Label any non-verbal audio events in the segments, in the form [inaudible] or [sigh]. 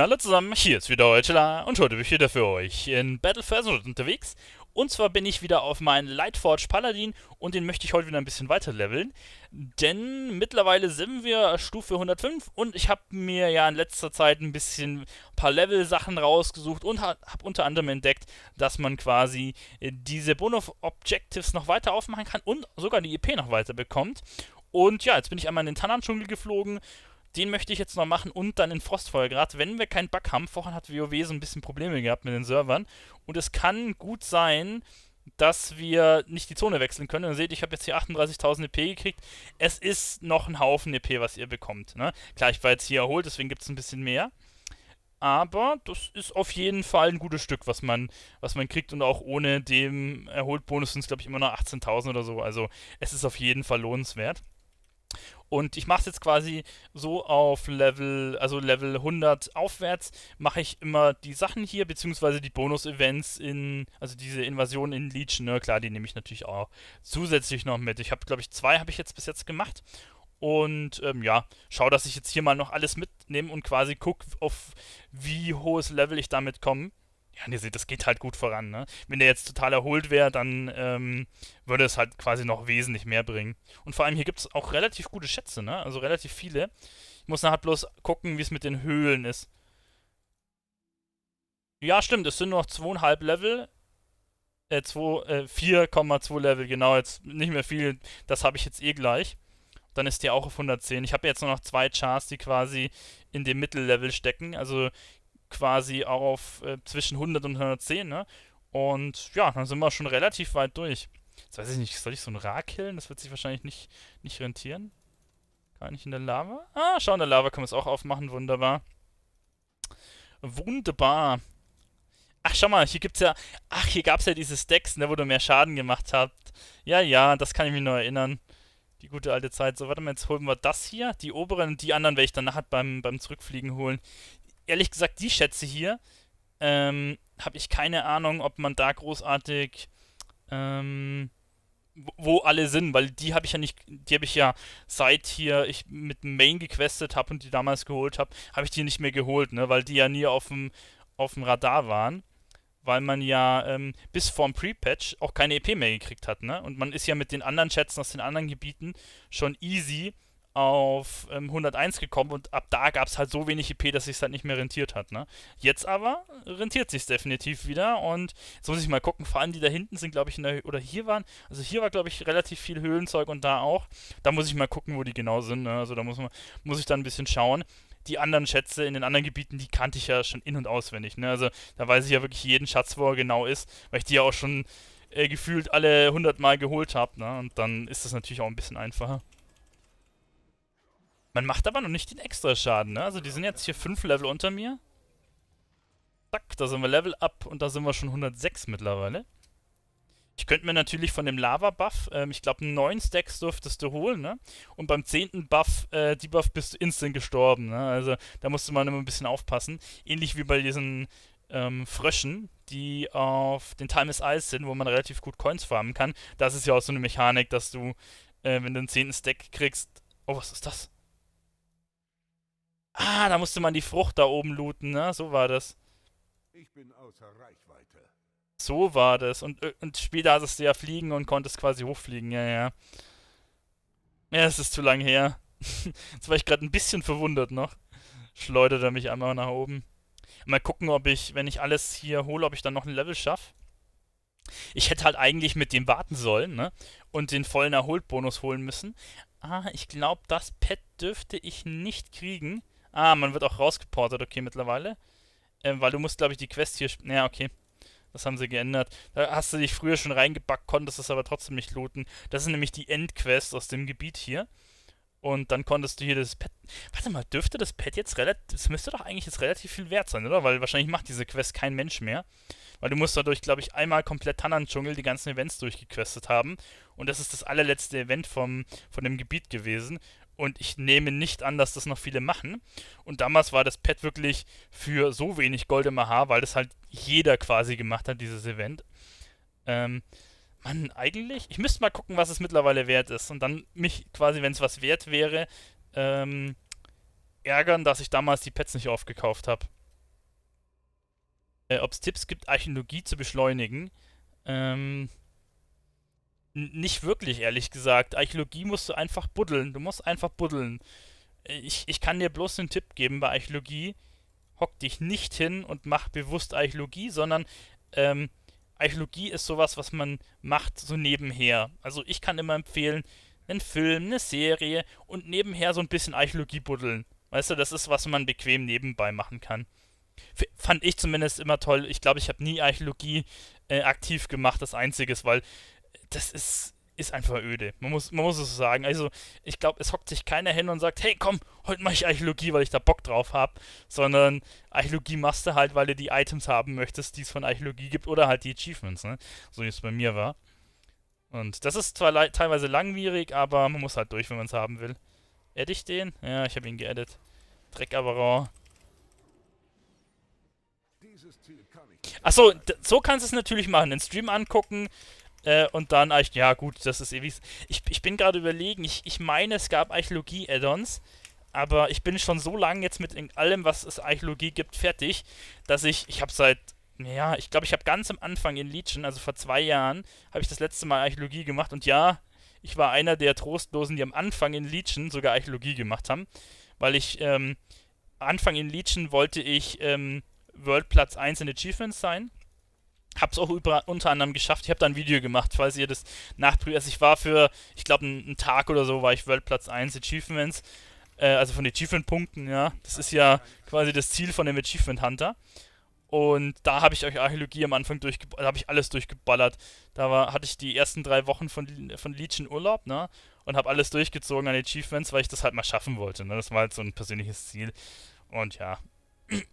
hallo zusammen, hier ist wieder Eutela und heute bin ich wieder für euch in Battle for Azeroth unterwegs. Und zwar bin ich wieder auf meinen Lightforge Paladin und den möchte ich heute wieder ein bisschen weiter leveln. Denn mittlerweile sind wir Stufe 105 und ich habe mir ja in letzter Zeit ein bisschen ein paar Level-Sachen rausgesucht und habe unter anderem entdeckt, dass man quasi äh, diese Bonus-Objectives noch weiter aufmachen kann und sogar die EP noch weiter bekommt. Und ja, jetzt bin ich einmal in den Tanan-Dschungel geflogen den möchte ich jetzt noch machen und dann in Frostfeuer. Gerade Wenn wir keinen Bug haben, vorhin hat WoW so ein bisschen Probleme gehabt mit den Servern. Und es kann gut sein, dass wir nicht die Zone wechseln können. Ihr seht, ich habe jetzt hier 38.000 EP gekriegt. Es ist noch ein Haufen EP, was ihr bekommt. Ne? Klar, ich war jetzt hier erholt, deswegen gibt es ein bisschen mehr. Aber das ist auf jeden Fall ein gutes Stück, was man, was man kriegt. Und auch ohne dem Erholt-Bonus sind es, glaube ich, immer noch 18.000 oder so. Also es ist auf jeden Fall lohnenswert. Und ich mache es jetzt quasi so auf Level, also Level 100 aufwärts, mache ich immer die Sachen hier, beziehungsweise die Bonus-Events in, also diese Invasion in Legion, ne? klar, die nehme ich natürlich auch zusätzlich noch mit. Ich habe, glaube ich, zwei habe ich jetzt bis jetzt gemacht. Und ähm, ja, schau, dass ich jetzt hier mal noch alles mitnehme und quasi gucke, auf wie hohes Level ich damit komme ja, nee, das geht halt gut voran. Ne? Wenn der jetzt total erholt wäre, dann ähm, würde es halt quasi noch wesentlich mehr bringen. Und vor allem hier gibt es auch relativ gute Schätze, ne? also relativ viele. Ich muss nachher bloß gucken, wie es mit den Höhlen ist. Ja, stimmt, es sind noch 2,5 Level. Äh, 4,2 äh, 4,2 Level, genau, jetzt nicht mehr viel. Das habe ich jetzt eh gleich. Dann ist der auch auf 110. Ich habe jetzt nur noch zwei Chars, die quasi in dem Mittellevel stecken. Also quasi auf äh, zwischen 100 und 110, ne? Und ja, dann sind wir schon relativ weit durch. Jetzt weiß ich nicht, soll ich so einen Ra killen? Das wird sich wahrscheinlich nicht, nicht rentieren. Gar nicht in der Lava? Ah, schau, in der Lava können wir es auch aufmachen. Wunderbar. Wunderbar. Ach, schau mal, hier gibt's ja... Ach, hier gab es ja diese Stacks, ne, wo du mehr Schaden gemacht habt. Ja, ja, das kann ich mich noch erinnern. Die gute alte Zeit. So, warte mal, jetzt holen wir das hier. Die oberen und die anderen werde ich dann nachher beim, beim Zurückfliegen holen ehrlich gesagt, die Schätze hier ähm, habe ich keine Ahnung, ob man da großartig ähm, wo alle sind, weil die habe ich ja nicht, die habe ich ja seit hier ich mit Main gequestet habe und die damals geholt habe, habe ich die nicht mehr geholt, ne, weil die ja nie auf dem auf dem Radar waren, weil man ja ähm, bis vorm Pre-Patch auch keine EP mehr gekriegt hat, ne? Und man ist ja mit den anderen Schätzen aus den anderen Gebieten schon easy auf ähm, 101 gekommen und ab da gab es halt so wenig EP, dass sich halt nicht mehr rentiert hat. Ne? Jetzt aber rentiert sich definitiv wieder und jetzt muss ich mal gucken, vor allem die da hinten sind, glaube ich, in der, oder hier waren, also hier war, glaube ich, relativ viel Höhlenzeug und da auch. Da muss ich mal gucken, wo die genau sind. Ne? Also da muss, man, muss ich dann ein bisschen schauen. Die anderen Schätze in den anderen Gebieten, die kannte ich ja schon in- und auswendig. Ne? Also da weiß ich ja wirklich jeden Schatz, wo er genau ist, weil ich die ja auch schon äh, gefühlt alle 100 Mal geholt habe. Ne? Und dann ist das natürlich auch ein bisschen einfacher. Man macht aber noch nicht den extra Schaden, ne? Also die sind jetzt hier 5 Level unter mir. Zack, da sind wir Level up und da sind wir schon 106 mittlerweile. Ich könnte mir natürlich von dem Lava-Buff, ähm, ich glaube, neun Stacks durftest du holen, ne? Und beim zehnten Buff, äh, Debuff bist du instant gestorben, ne? Also da musste man immer ein bisschen aufpassen. Ähnlich wie bei diesen ähm, Fröschen, die auf den Time is Ice sind, wo man relativ gut Coins farmen kann. Das ist ja auch so eine Mechanik, dass du, äh, wenn du einen zehnten Stack kriegst, oh, was ist das? Ah, da musste man die Frucht da oben looten, ne? So war das. Ich bin außer Reichweite. So war das. Und, äh, und später hattest du ja fliegen und konntest quasi hochfliegen, ja, ja. Ja, es ist zu lang her. [laughs] Jetzt war ich gerade ein bisschen verwundert noch. Schleuderte mich einmal nach oben. Mal gucken, ob ich, wenn ich alles hier hole, ob ich dann noch ein Level schaffe. Ich hätte halt eigentlich mit dem warten sollen, ne? Und den vollen Erholt-Bonus holen müssen. Ah, ich glaube, das Pet dürfte ich nicht kriegen. Ah, man wird auch rausgeportet, okay, mittlerweile. Ähm, weil du musst, glaube ich, die Quest hier... Naja, okay. Das haben sie geändert. Da hast du dich früher schon reingebackt, konntest es aber trotzdem nicht looten. Das ist nämlich die Endquest aus dem Gebiet hier. Und dann konntest du hier das Pad... Warte mal, dürfte das Pad jetzt relativ... Das müsste doch eigentlich jetzt relativ viel wert sein, oder? Weil wahrscheinlich macht diese Quest kein Mensch mehr. Weil du musst dadurch, glaube ich, einmal komplett Tannen-Dschungel die ganzen Events durchgequestet haben. Und das ist das allerletzte Event vom, von dem Gebiet gewesen. Und ich nehme nicht an, dass das noch viele machen. Und damals war das Pad wirklich für so wenig Gold im Aha, weil das halt jeder quasi gemacht hat, dieses Event. Ähm, Mann, eigentlich? Ich müsste mal gucken, was es mittlerweile wert ist. Und dann mich quasi, wenn es was wert wäre, ähm, ärgern, dass ich damals die Pets nicht aufgekauft habe. Äh, Ob es Tipps gibt, Archäologie zu beschleunigen. Ähm, nicht wirklich, ehrlich gesagt. Archäologie musst du einfach buddeln. Du musst einfach buddeln. Ich, ich kann dir bloß einen Tipp geben bei Archäologie. Hock dich nicht hin und mach bewusst Archäologie, sondern ähm, Archäologie ist sowas, was man macht so nebenher. Also ich kann immer empfehlen, einen Film, eine Serie und nebenher so ein bisschen Archäologie buddeln. Weißt du, das ist, was man bequem nebenbei machen kann. F fand ich zumindest immer toll. Ich glaube, ich habe nie Archäologie äh, aktiv gemacht, das Einzige, weil das ist, ist einfach öde. Man muss, man muss es so sagen. Also, ich glaube, es hockt sich keiner hin und sagt, hey, komm, heute mache ich Archäologie, weil ich da Bock drauf habe. Sondern Archäologie machst du halt, weil du die Items haben möchtest, die es von Archäologie gibt oder halt die Achievements, ne? So wie es bei mir war. Und das ist zwar teilweise langwierig, aber man muss halt durch, wenn man es haben will. Edit ich den? Ja, ich habe ihn geedit. Dreck aber rau. Achso, so kannst du es natürlich machen. Den Stream angucken, äh, und dann, ja gut, das ist ewig. Eh ich, ich bin gerade überlegen, ich, ich meine, es gab Archäologie-Add-ons, aber ich bin schon so lange jetzt mit allem, was es Archäologie gibt, fertig, dass ich, ich habe seit, ja, ich glaube, ich habe ganz am Anfang in Legion, also vor zwei Jahren, habe ich das letzte Mal Archäologie gemacht und ja, ich war einer der Trostlosen, die am Anfang in Legion sogar Archäologie gemacht haben, weil ich, ähm, Anfang in Legion wollte ich, ähm, World Platz 1 in Achievements sein Hab's auch über, unter anderem geschafft. Ich habe da ein Video gemacht, falls ihr das nachprüft. Also ich war für, ich glaube, einen Tag oder so war ich Weltplatz 1 Achievements. Äh, also von Achievement-Punkten, ja. Das ist ja quasi das Ziel von dem Achievement Hunter. Und da habe ich euch Archäologie am Anfang durchgeballert, da habe ich alles durchgeballert. Da war, hatte ich die ersten drei Wochen von, von Legion Urlaub, ne? Und habe alles durchgezogen an Achievements, weil ich das halt mal schaffen wollte. Ne? Das war halt so ein persönliches Ziel. Und ja. [clears throat]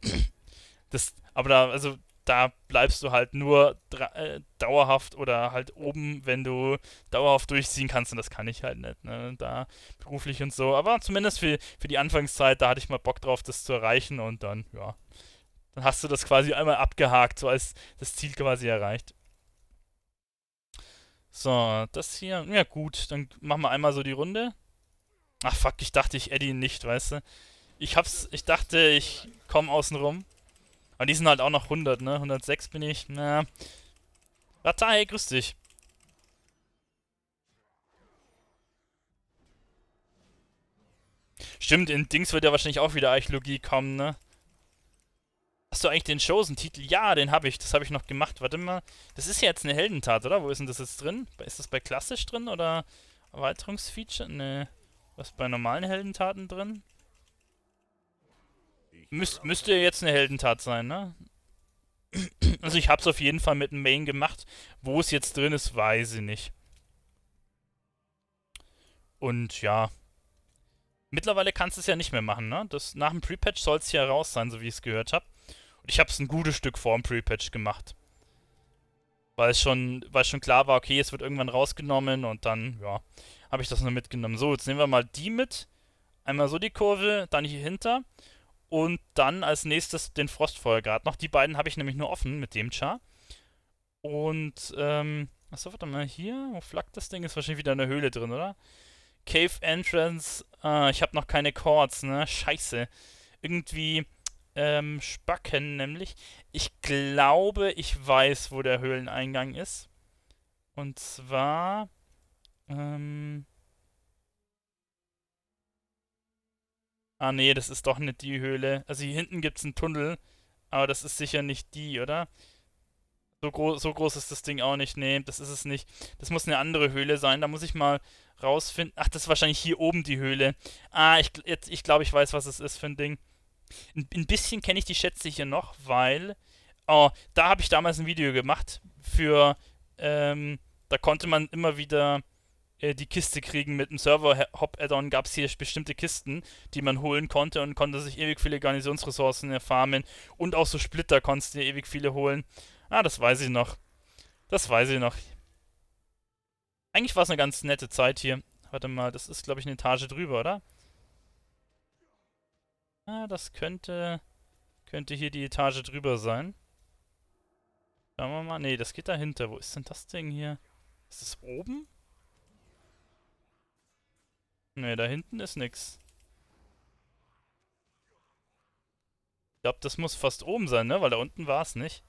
Das, aber da, also da bleibst du halt nur äh, dauerhaft oder halt oben, wenn du dauerhaft durchziehen kannst. Und das kann ich halt nicht, ne? Da beruflich und so. Aber zumindest für, für die Anfangszeit, da hatte ich mal Bock drauf, das zu erreichen. Und dann, ja, dann hast du das quasi einmal abgehakt, so als das Ziel quasi erreicht. So, das hier. Ja, gut. Dann machen wir einmal so die Runde. Ach, fuck, ich dachte, ich Eddie nicht, weißt du? Ich hab's. Ich dachte, ich komm außen rum. Aber die sind halt auch noch 100, ne? 106 bin ich, na. Ratai, grüß dich. Stimmt, in Dings wird ja wahrscheinlich auch wieder Archäologie kommen, ne? Hast du eigentlich den Chosen-Titel? Ja, den habe ich. Das habe ich noch gemacht. Warte mal. Das ist ja jetzt eine Heldentat, oder? Wo ist denn das jetzt drin? Ist das bei klassisch drin oder Erweiterungsfeature? Ne. Was bei normalen Heldentaten drin? Müs müsste jetzt eine Heldentat sein, ne? Also ich hab's auf jeden Fall mit dem Main gemacht. Wo es jetzt drin ist, weiß ich nicht. Und ja. Mittlerweile kannst du es ja nicht mehr machen, ne? Das, nach dem Pre-Patch soll es hier raus sein, so wie ich es gehört habe. Und ich habe es ein gutes Stück vor dem Pre-Patch gemacht. Weil es schon, schon klar war, okay, es wird irgendwann rausgenommen und dann, ja, habe ich das nur mitgenommen. So, jetzt nehmen wir mal die mit. Einmal so die Kurve, dann hier hinter und dann als nächstes den Frostfeuergrad noch. Die beiden habe ich nämlich nur offen mit dem Char. Und, ähm, achso, warte mal, hier, wo flackt das Ding? Ist wahrscheinlich wieder eine Höhle drin, oder? Cave Entrance, ah, ich habe noch keine Chords, ne? Scheiße. Irgendwie, ähm, Spacken nämlich. Ich glaube, ich weiß, wo der Höhleneingang ist. Und zwar, ähm, Ah nee, das ist doch nicht die Höhle. Also hier hinten gibt es einen Tunnel, aber das ist sicher nicht die, oder? So, gro so groß ist das Ding auch nicht. Nee, das ist es nicht. Das muss eine andere Höhle sein. Da muss ich mal rausfinden. Ach, das ist wahrscheinlich hier oben die Höhle. Ah, ich, ich glaube, ich weiß, was es ist für ein Ding. Ein, ein bisschen kenne ich die Schätze hier noch, weil... Oh, da habe ich damals ein Video gemacht für... Ähm, da konnte man immer wieder äh, die Kiste kriegen. Mit dem Server-Hop-Add-on gab es hier bestimmte Kisten, die man holen konnte und konnte sich ewig viele Garnisonsressourcen erfarmen Und auch so Splitter konntest du ewig viele holen. Ah, das weiß ich noch. Das weiß ich noch. Eigentlich war es eine ganz nette Zeit hier. Warte mal, das ist, glaube ich, eine Etage drüber, oder? Ah, das könnte... Könnte hier die Etage drüber sein. Schauen wir mal. Ne, das geht dahinter. Wo ist denn das Ding hier? Ist das oben? Ne, da hinten ist nix. Ich glaube, das muss fast oben sein, ne? Weil da unten war es nicht.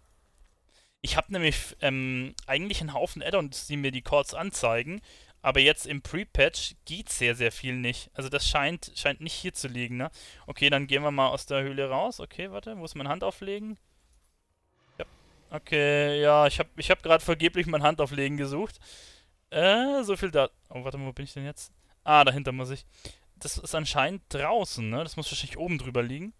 Ich habe nämlich ähm, eigentlich einen Haufen Add-ons, die mir die Chords anzeigen, aber jetzt im Pre-Patch geht sehr, sehr viel nicht. Also das scheint, scheint nicht hier zu liegen, ne? Okay, dann gehen wir mal aus der Höhle raus. Okay, warte, muss man Hand auflegen? Ja. Okay, ja, ich habe ich hab gerade vergeblich mein Hand auflegen gesucht. Äh, so viel da... Oh, warte mal, wo bin ich denn jetzt? Ah, dahinter muss ich. Das ist anscheinend draußen, ne? Das muss wahrscheinlich oben drüber liegen.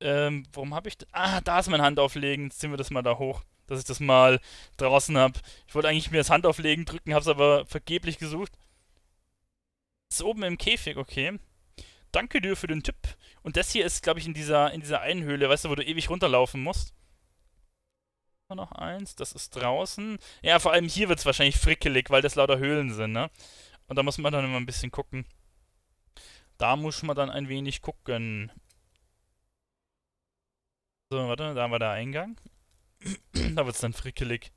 Ähm, warum habe ich... Ah, da ist mein Handauflegen. Jetzt ziehen wir das mal da hoch. Dass ich das mal draußen habe. Ich wollte eigentlich mir das Handauflegen drücken, habe es aber vergeblich gesucht. ist oben im Käfig, okay. Danke dir für den Tipp. Und das hier ist, glaube ich, in dieser, in dieser einen Höhle, weißt du, wo du ewig runterlaufen musst. Noch eins, das ist draußen. Ja, vor allem hier wird es wahrscheinlich frickelig, weil das lauter Höhlen sind, ne? Und da muss man dann immer ein bisschen gucken. Da muss man dann ein wenig gucken. So, warte, da haben wir der Eingang. [clears throat] da wird es dann frickelig.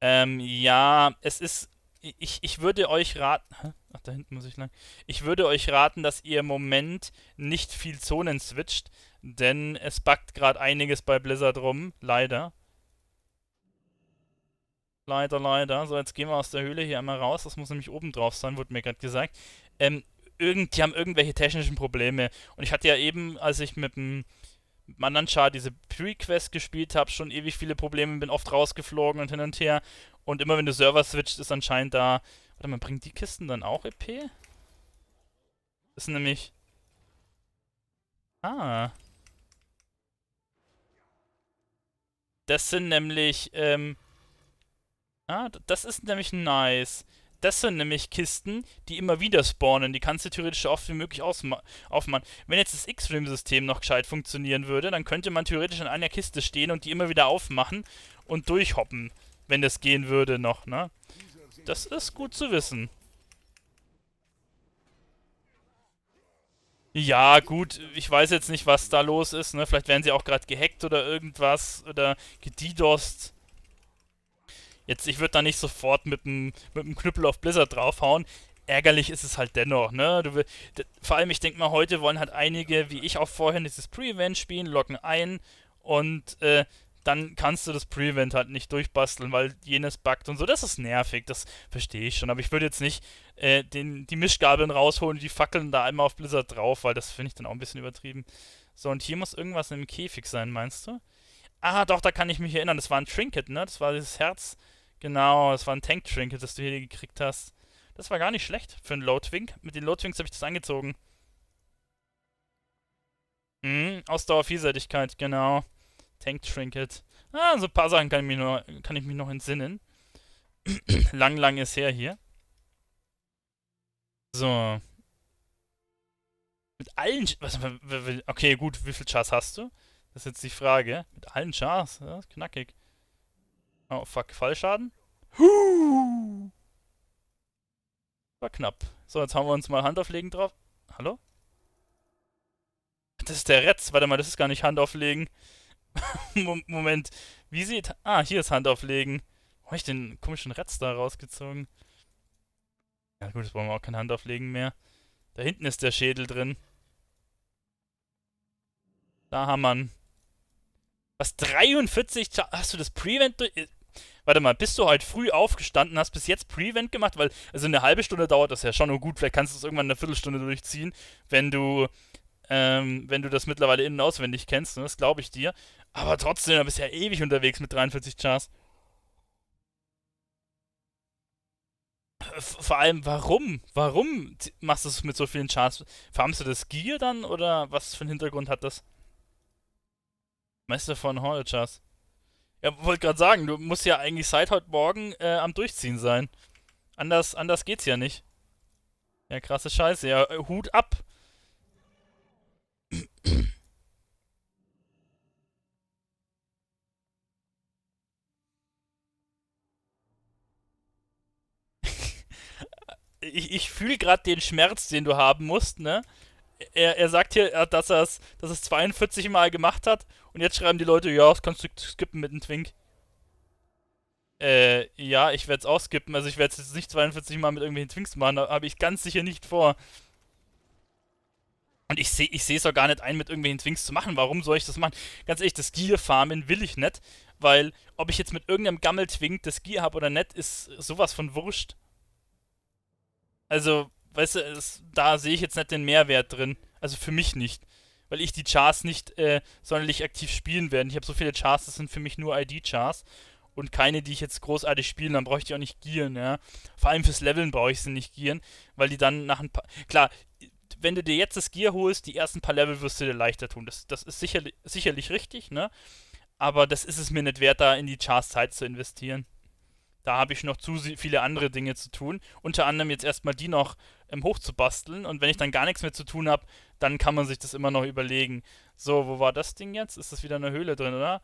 Ähm, ja, es ist. Ich, ich würde euch raten. Ach, da hinten muss ich lang. Ich würde euch raten, dass ihr im Moment nicht viel Zonen switcht, denn es backt gerade einiges bei Blizzard rum, leider. Leider, leider. So, jetzt gehen wir aus der Höhle hier einmal raus. Das muss nämlich oben drauf sein, wurde mir gerade gesagt. Ähm, irgend, die haben irgendwelche technischen Probleme. Und ich hatte ja eben, als ich mit dem anderen Char diese Pre-Quest gespielt habe, schon ewig viele Probleme, bin oft rausgeflogen und hin und her. Und immer wenn du Server switcht, ist anscheinend da. Warte mal, bringt die Kisten dann auch EP? Das ist nämlich. Ah. Das sind nämlich, ähm, Ah, das ist nämlich nice. Das sind nämlich Kisten, die immer wieder spawnen. Die kannst du theoretisch so oft wie möglich aufmachen. Wenn jetzt das x frame system noch gescheit funktionieren würde, dann könnte man theoretisch an einer Kiste stehen und die immer wieder aufmachen und durchhoppen, wenn das gehen würde noch, ne? Das ist gut zu wissen. Ja, gut, ich weiß jetzt nicht, was da los ist, ne? Vielleicht werden sie auch gerade gehackt oder irgendwas oder gedDost. Jetzt, ich würde da nicht sofort mit dem mit Knüppel auf Blizzard draufhauen. Ärgerlich ist es halt dennoch, ne? Du, vor allem, ich denke mal, heute wollen halt einige, wie ich auch vorhin, dieses Pre-Event spielen, locken ein und äh, dann kannst du das Pre-Event halt nicht durchbasteln, weil jenes buggt und so. Das ist nervig, das verstehe ich schon. Aber ich würde jetzt nicht äh, den, die Mischgabeln rausholen, die Fackeln da einmal auf Blizzard drauf, weil das finde ich dann auch ein bisschen übertrieben. So, und hier muss irgendwas in dem Käfig sein, meinst du? Ah, doch, da kann ich mich erinnern. Das war ein Trinket, ne? Das war dieses Herz. Genau, es war ein Tank-Trinket, das du hier gekriegt hast. Das war gar nicht schlecht für einen Loadwing. Mit den Loadwings habe ich das angezogen. Mhm, Ausdauer-Vielseitigkeit, genau. Tank-Trinket. Ah, so ein paar Sachen kann ich, mich nur, kann ich mich noch entsinnen. [clears throat] lang, lang ist her hier. So. Mit allen... Was, okay, gut, wie viel Chars hast du? Das ist jetzt die Frage. Mit allen Chars, das ist knackig. Oh, fuck. Fallschaden? Huh! War knapp. So, jetzt haben wir uns mal Handauflegen drauf. Hallo? Das ist der Retz. Warte mal, das ist gar nicht Handauflegen. [laughs] Moment. Wie sieht... Ah, hier ist Handauflegen. Wo habe ich den komischen Retz da rausgezogen? Ja gut, jetzt brauchen wir auch kein Handauflegen mehr. Da hinten ist der Schädel drin. Da haben wir Was? 43? Hast du das Prevent durch... Äh, warte mal, bist du heute früh aufgestanden, hast bis jetzt Prevent gemacht, weil, also eine halbe Stunde dauert das ja schon nur gut, vielleicht kannst du es irgendwann eine Viertelstunde durchziehen, wenn du, ähm, wenn du das mittlerweile innen auswendig kennst, ne? das glaube ich dir. Aber trotzdem, du bist ja ewig unterwegs mit 43 Chars. vor allem, warum? Warum machst du es mit so vielen Chars? Farmst du das Gear dann oder was für einen Hintergrund hat das? Meister von Horror Chars. Ja, wollte gerade sagen, du musst ja eigentlich seit heute Morgen äh, am Durchziehen sein. Anders, anders geht's ja nicht. Ja, krasse Scheiße. Ja, äh, Hut ab. [laughs] ich, ich fühle gerade den Schmerz, den du haben musst, ne? er, er sagt hier, dass er es dass er's 42 Mal gemacht hat und jetzt schreiben die Leute, ja, das kannst du skippen mit einem Twink. Äh, ja, ich werde es auch skippen, also ich werde es jetzt nicht 42 Mal mit irgendwelchen Twinks machen, da habe ich ganz sicher nicht vor. Und ich sehe ich es auch gar nicht ein, mit irgendwelchen Twinks zu machen. Warum soll ich das machen? Ganz ehrlich, das Gear-Farmen will ich nicht, weil ob ich jetzt mit irgendeinem Gammel-Twink das Gear habe oder nicht, ist sowas von wurscht. Also, weißt du, es, da sehe ich jetzt nicht den Mehrwert drin. Also für mich nicht. Weil ich die Chars nicht äh, sonderlich aktiv spielen werde. Ich habe so viele Chars, das sind für mich nur ID-Chars. Und keine, die ich jetzt großartig spiele, dann brauche ich die auch nicht gieren, ja. Vor allem fürs Leveln brauche ich sie nicht gieren, weil die dann nach ein paar. Klar, wenn du dir jetzt das Gear holst, die ersten paar Level wirst du dir leichter tun. Das, das ist sicherlich, sicherlich richtig, ne? Aber das ist es mir nicht wert, da in die Chars Zeit zu investieren da habe ich noch zu viele andere Dinge zu tun. Unter anderem jetzt erstmal die noch ähm, hochzubasteln. Und wenn ich dann gar nichts mehr zu tun habe, dann kann man sich das immer noch überlegen. So, wo war das Ding jetzt? Ist das wieder eine Höhle drin, oder?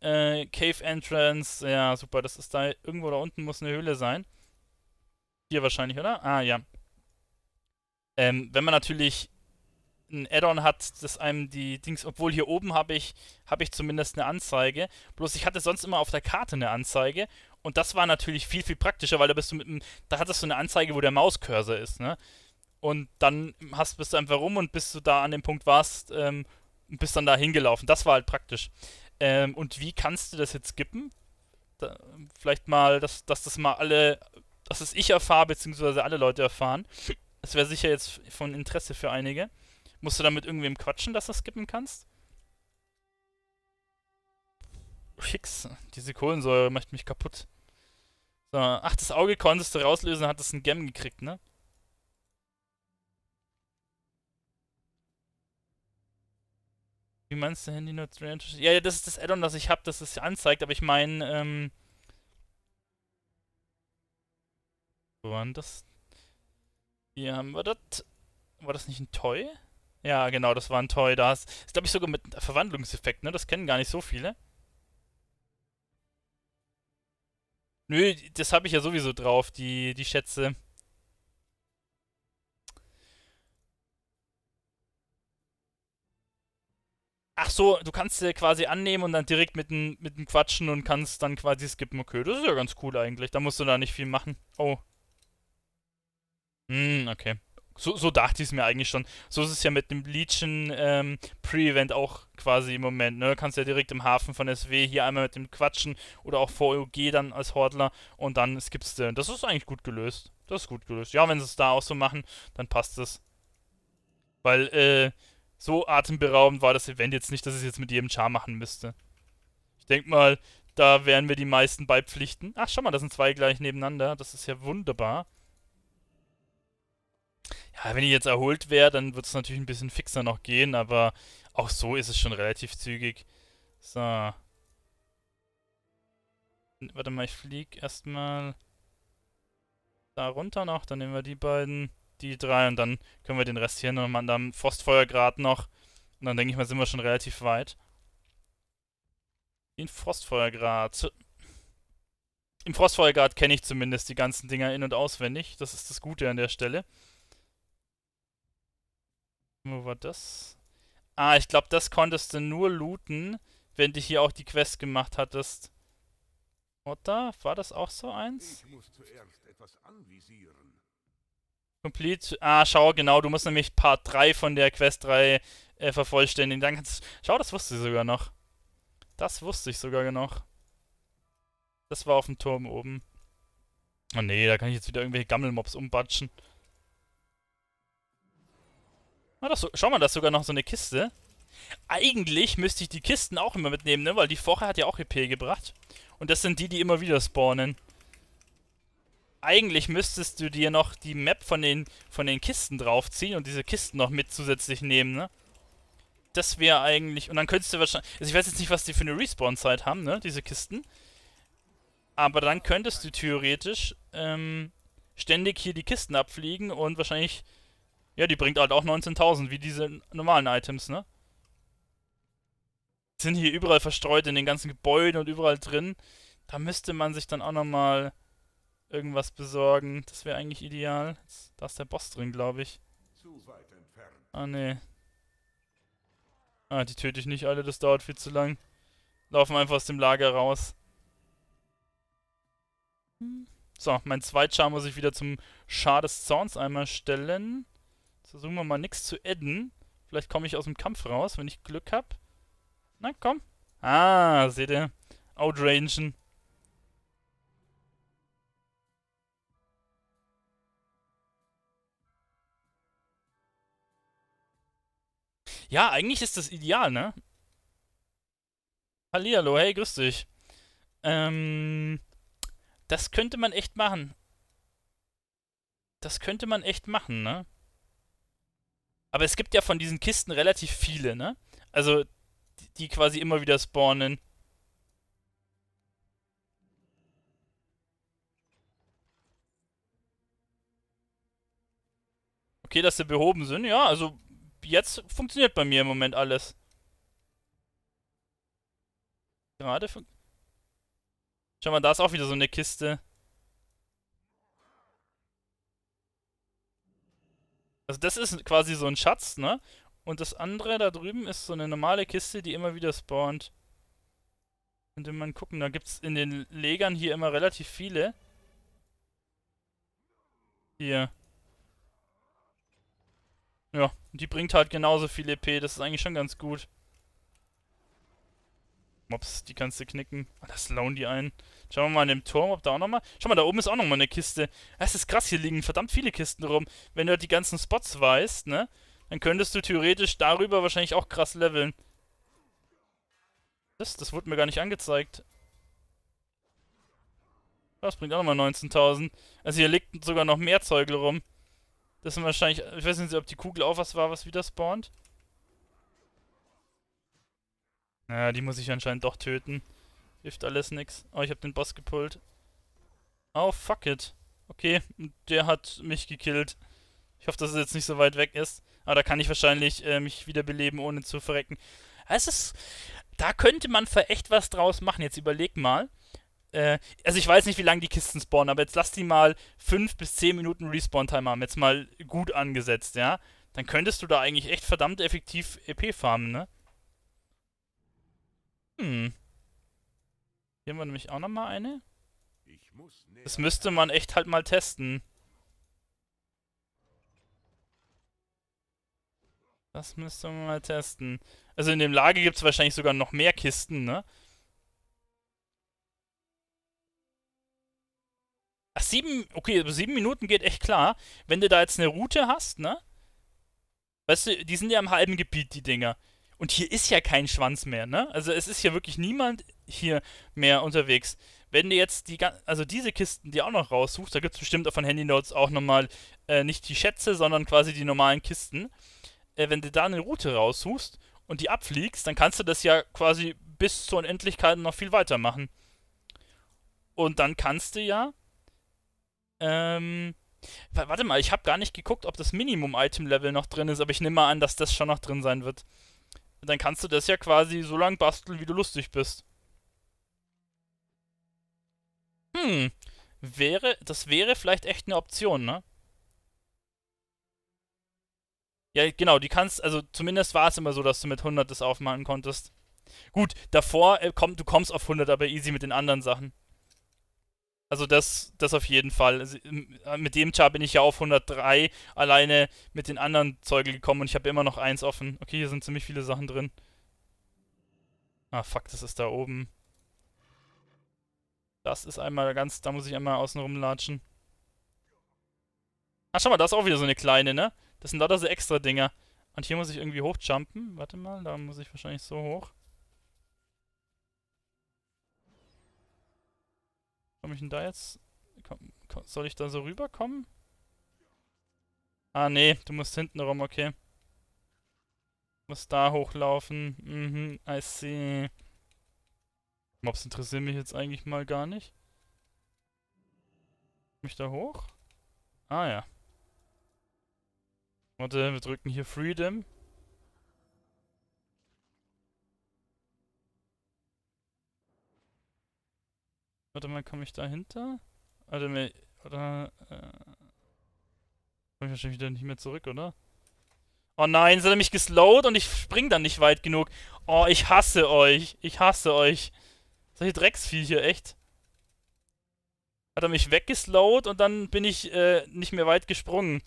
Äh, Cave Entrance. Ja, super. Das ist da irgendwo da unten muss eine Höhle sein. Hier wahrscheinlich, oder? Ah, ja. Ähm, wenn man natürlich ein Add-on hat, das einem die Dings, obwohl hier oben habe ich, habe ich zumindest eine Anzeige. Bloß ich hatte sonst immer auf der Karte eine Anzeige und das war natürlich viel, viel praktischer, weil da bist du mit einem, da hattest du eine Anzeige, wo der Mauscursor ist, ne? Und dann hast, bist du einfach rum und bis du da an dem Punkt warst, ähm, und bist dann da hingelaufen. Das war halt praktisch. Ähm, und wie kannst du das jetzt skippen? Da, vielleicht mal, dass, dass das mal alle, dass es das ich erfahre, beziehungsweise alle Leute erfahren. Das wäre sicher jetzt von Interesse für einige. Musst du da mit irgendwem quatschen, dass du skippen kannst? Fix. Diese Kohlensäure macht mich kaputt. So, ach, das Auge konntest du rauslösen, hat es ein Gem gekriegt, ne? Wie meinst du Handy Not Ja, ja, das ist das Addon, das ich habe, das es anzeigt, aber ich meine, ähm. Wo waren das? Hier haben wir das. War das nicht ein Toy? Ja, genau, das war ein Toy. Das ist, glaube ich, sogar mit Verwandlungseffekt, ne? Das kennen gar nicht so viele. Nö, das habe ich ja sowieso drauf, die, die Schätze. Ach so, du kannst sie quasi annehmen und dann direkt mit dem mit n Quatschen und kannst dann quasi skippen. Okay, das ist ja ganz cool eigentlich. Da musst du da nicht viel machen. Oh. Hm, okay. So, so dachte ich es mir eigentlich schon. So ist es ja mit dem Legion ähm, Pre-Event auch quasi im Moment. Ne? Du kannst ja direkt im Hafen von SW hier einmal mit dem quatschen oder auch vor OG dann als Hordler und dann skippst du. Das ist eigentlich gut gelöst. Das ist gut gelöst. Ja, wenn sie es da auch so machen, dann passt es. Weil äh, so atemberaubend war das Event jetzt nicht, dass ich es jetzt mit jedem Char machen müsste. Ich denke mal, da werden wir die meisten beipflichten. Ach, schau mal, da sind zwei gleich nebeneinander. Das ist ja wunderbar. Ja, wenn ich jetzt erholt wäre, dann wird es natürlich ein bisschen fixer noch gehen, aber auch so ist es schon relativ zügig. So. Warte mal, ich flieg erstmal da runter noch, dann nehmen wir die beiden, die drei und dann können wir den Rest hier nochmal an einem Frostfeuergrad noch. Und dann denke ich mal, sind wir schon relativ weit. Den Frostfeuergrad. Im Frostfeuergrad kenne ich zumindest die ganzen Dinger in- und auswendig. Das ist das Gute an der Stelle. Wo war das? Ah, ich glaube, das konntest du nur looten, wenn du hier auch die Quest gemacht hattest. Oder? War das auch so eins? Complete. Ah, schau, genau. Du musst nämlich Part 3 von der Quest 3 äh, vervollständigen. Dann kannst Schau, das wusste ich sogar noch. Das wusste ich sogar noch. Das war auf dem Turm oben. Oh nee, da kann ich jetzt wieder irgendwelche Gammelmobs umbatschen. Ah, das, schau mal, da ist sogar noch so eine Kiste. Eigentlich müsste ich die Kisten auch immer mitnehmen, ne? Weil die vorher hat ja auch EP gebracht. Und das sind die, die immer wieder spawnen. Eigentlich müsstest du dir noch die Map von den, von den Kisten draufziehen und diese Kisten noch mit zusätzlich nehmen, ne? Das wäre eigentlich... Und dann könntest du wahrscheinlich... Also ich weiß jetzt nicht, was die für eine Respawn-Zeit haben, ne? Diese Kisten. Aber dann könntest du theoretisch ähm, ständig hier die Kisten abfliegen und wahrscheinlich ja, die bringt halt auch 19.000, wie diese normalen Items, ne? Die sind hier überall verstreut in den ganzen Gebäuden und überall drin. Da müsste man sich dann auch nochmal irgendwas besorgen. Das wäre eigentlich ideal. Da ist der Boss drin, glaube ich. Ah, ne. Ah, die töte ich nicht alle, das dauert viel zu lang. Laufen einfach aus dem Lager raus. Hm. So, mein Zweitschar muss ich wieder zum Schar des Zorns einmal stellen. Versuchen wir mal nichts zu adden. Vielleicht komme ich aus dem Kampf raus, wenn ich Glück habe. Na komm. Ah, seht ihr. Outrangen. Ja, eigentlich ist das ideal, ne? Hallihallo, hey, grüß dich. Ähm, das könnte man echt machen. Das könnte man echt machen, ne? Aber es gibt ja von diesen Kisten relativ viele, ne? Also, die quasi immer wieder spawnen. Okay, dass sie behoben sind. Ja, also jetzt funktioniert bei mir im Moment alles. Gerade. Schau mal, da ist auch wieder so eine Kiste. Also das ist quasi so ein Schatz, ne? Und das andere da drüben ist so eine normale Kiste, die immer wieder spawnt. Könnte man gucken, da gibt es in den Legern hier immer relativ viele. Hier. Ja, die bringt halt genauso viel EP, das ist eigentlich schon ganz gut. Mobs, die kannst du knicken. Ah, das lauen die ein. Schauen wir mal in dem Turm, ob da auch nochmal... Schau mal, da oben ist auch nochmal eine Kiste. Das ist krass, hier liegen verdammt viele Kisten rum. Wenn du halt die ganzen Spots weißt, ne? Dann könntest du theoretisch darüber wahrscheinlich auch krass leveln. Das, das wurde mir gar nicht angezeigt. Das bringt auch nochmal 19.000. Also hier liegt sogar noch mehr Zeugel rum. Das sind wahrscheinlich... Ich weiß nicht, ob die Kugel auch was war, was wieder spawnt. Naja, die muss ich anscheinend doch töten. Hilft alles nix. Oh, ich hab den Boss gepullt. Oh, fuck it. Okay, der hat mich gekillt. Ich hoffe, dass es jetzt nicht so weit weg ist. Aber da kann ich wahrscheinlich äh, mich wiederbeleben, ohne zu verrecken. Es ist... Da könnte man für echt was draus machen. Jetzt überleg mal. Äh, also ich weiß nicht, wie lange die Kisten spawnen, aber jetzt lass die mal 5 bis 10 Minuten Respawn-Time haben. Jetzt mal gut angesetzt, ja? Dann könntest du da eigentlich echt verdammt effektiv EP farmen, ne? Hm. Hier haben wir nämlich auch nochmal eine. Das müsste man echt halt mal testen. Das müsste man mal testen. Also in dem Lager gibt es wahrscheinlich sogar noch mehr Kisten, ne? Ach, sieben, okay, sieben Minuten geht echt klar. Wenn du da jetzt eine Route hast, ne? Weißt du, die sind ja im halben Gebiet, die Dinger. Und hier ist ja kein Schwanz mehr, ne? Also es ist ja wirklich niemand hier mehr unterwegs. Wenn du jetzt die also diese Kisten, die auch noch raussuchst, da gibt es bestimmt auch von Handy Notes auch nochmal äh, nicht die Schätze, sondern quasi die normalen Kisten. Äh, wenn du da eine Route raussuchst und die abfliegst, dann kannst du das ja quasi bis zur Unendlichkeit noch viel weitermachen. Und dann kannst du ja. Ähm. Warte mal, ich habe gar nicht geguckt, ob das Minimum-Item-Level noch drin ist, aber ich nehme mal an, dass das schon noch drin sein wird. Und dann kannst du das ja quasi so lang basteln, wie du lustig bist. Hm, wäre, das wäre vielleicht echt eine Option, ne? Ja, genau, die kannst, also zumindest war es immer so, dass du mit 100 das aufmachen konntest. Gut, davor äh, komm, du kommst auf 100, aber easy mit den anderen Sachen. Also das, das auf jeden Fall. Also, ähm, mit dem Char bin ich ja auf 103 alleine mit den anderen Zeugen gekommen und ich habe immer noch eins offen. Okay, hier sind ziemlich viele Sachen drin. Ah, fuck, das ist da oben. Das ist einmal ganz, da muss ich einmal außen rumlatschen. Ah, schau mal, da ist auch wieder so eine kleine, ne? Das sind lauter so extra Dinger. Und hier muss ich irgendwie hochjumpen. Warte mal, da muss ich wahrscheinlich so hoch. Komme ich denn da jetzt? Komm, komm, soll ich da so rüberkommen? Ah, nee, du musst hinten rum, okay. Du musst da hochlaufen. Mhm, I see. Mobs interessieren mich jetzt eigentlich mal gar nicht. Komm ich da hoch? Ah, ja. Warte, wir drücken hier Freedom. Warte mal, komme ich dahinter? Warte mal, oder... Äh, komme ich wahrscheinlich wieder nicht mehr zurück, oder? Oh nein, sie hat mich geslowt und ich spring dann nicht weit genug. Oh, ich hasse euch. Ich hasse euch. Solche Drecksviecher, echt. Hat er mich weggeslowt und dann bin ich äh, nicht mehr weit gesprungen.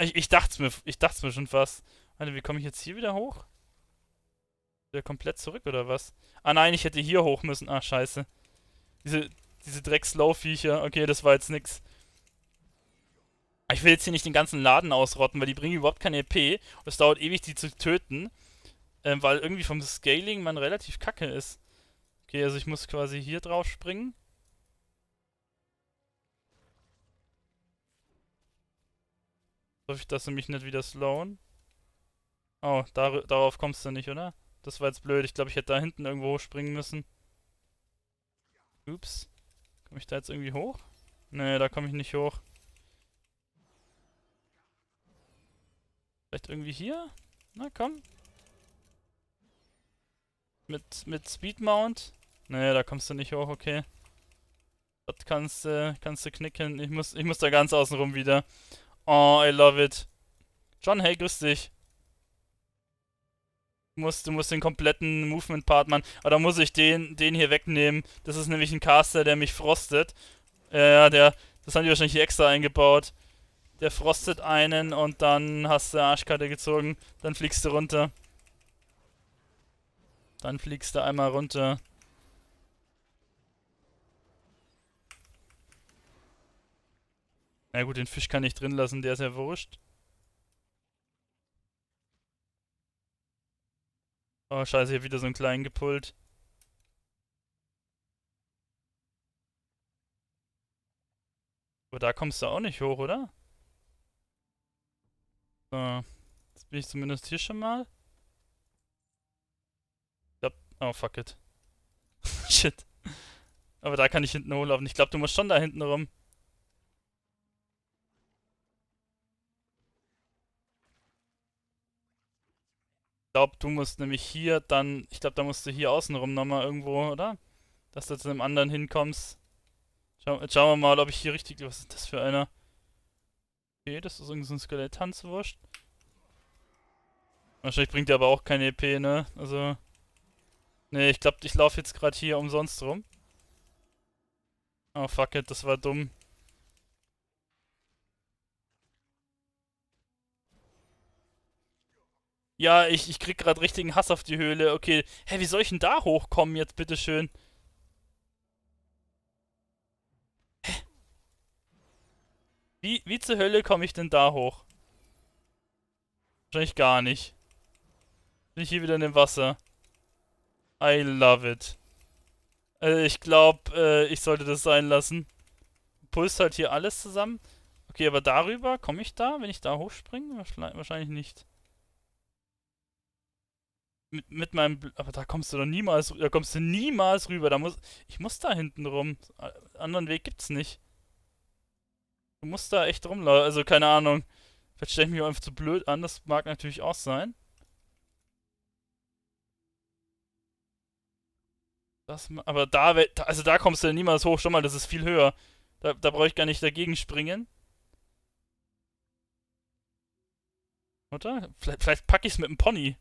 Ich, ich dachte mir, ich dacht's mir schon fast. Warte, wie komme ich jetzt hier wieder hoch? Wieder komplett zurück oder was? Ah nein, ich hätte hier hoch müssen. Ah, scheiße. Diese diese Drecks-Low-Viecher. Okay, das war jetzt nix. Ich will jetzt hier nicht den ganzen Laden ausrotten, weil die bringen überhaupt keine EP. Und es dauert ewig, die zu töten. Ähm, weil irgendwie vom Scaling man relativ kacke ist. Okay, also ich muss quasi hier drauf springen. Hoffe ich, dass sie mich nicht wieder slowen. Oh, dar darauf kommst du nicht, oder? Das war jetzt blöd. Ich glaube, ich hätte da hinten irgendwo hochspringen müssen. Ups. Komme ich da jetzt irgendwie hoch? Ne, da komme ich nicht hoch. Vielleicht irgendwie hier? Na komm. Mit, mit Speed Mount? Ne, da kommst du nicht hoch, okay. Das kannst, äh, kannst du knicken. Ich muss, ich muss da ganz außen rum wieder. Oh, I love it. John, hey, grüß dich musst, du musst den kompletten Movement-Part machen. Aber da muss ich den, den hier wegnehmen. Das ist nämlich ein Caster, der mich frostet. Ja, äh, der, das haben die wahrscheinlich hier extra eingebaut. Der frostet einen und dann hast du Arschkarte gezogen. Dann fliegst du runter. Dann fliegst du einmal runter. Na gut, den Fisch kann ich drin lassen, der ist ja wurscht. Oh scheiße, hier wieder so ein kleinen gepult. Aber da kommst du auch nicht hoch, oder? So. Jetzt bin ich zumindest hier schon mal. Ich glaub, oh fuck it. [laughs] Shit. Aber da kann ich hinten hochlaufen. Ich glaube, du musst schon da hinten rum. glaube, du musst nämlich hier dann, ich glaube, da musst du hier außenrum nochmal irgendwo, oder? Dass du zu einem anderen hinkommst. Schau, jetzt schauen wir mal, ob ich hier richtig, was ist das für einer? Okay, das ist irgendwie so ein Skelett, Tanzwurscht. Wahrscheinlich bringt der aber auch keine EP, ne? Also, ne, ich glaube, ich laufe jetzt gerade hier umsonst rum. Oh, fuck it, das war dumm. ja, ich, ich krieg gerade richtigen Hass auf die Höhle. Okay, hä, wie soll ich denn da hochkommen jetzt, bitteschön? Hä? Wie, wie zur Hölle komme ich denn da hoch? Wahrscheinlich gar nicht. Bin ich hier wieder in dem Wasser. I love it. Äh, ich glaube, äh, ich sollte das sein lassen. Pulst halt hier alles zusammen. Okay, aber darüber, komme ich da, wenn ich da hochspringe? Wahrscheinlich nicht mit, mit meinem, aber da kommst du doch niemals, da kommst du niemals rüber. Da muss, ich muss da hinten rum. Anderen Weg gibt's nicht. Du musst da echt rumlaufen. Also keine Ahnung. Vielleicht stelle ich mich auch einfach zu blöd an. Das mag natürlich auch sein. Das, aber da, also da kommst du niemals hoch. Schon mal, das ist viel höher. Da, da brauche ich gar nicht dagegen springen. Oder? Vielleicht, vielleicht packe ich es mit dem Pony.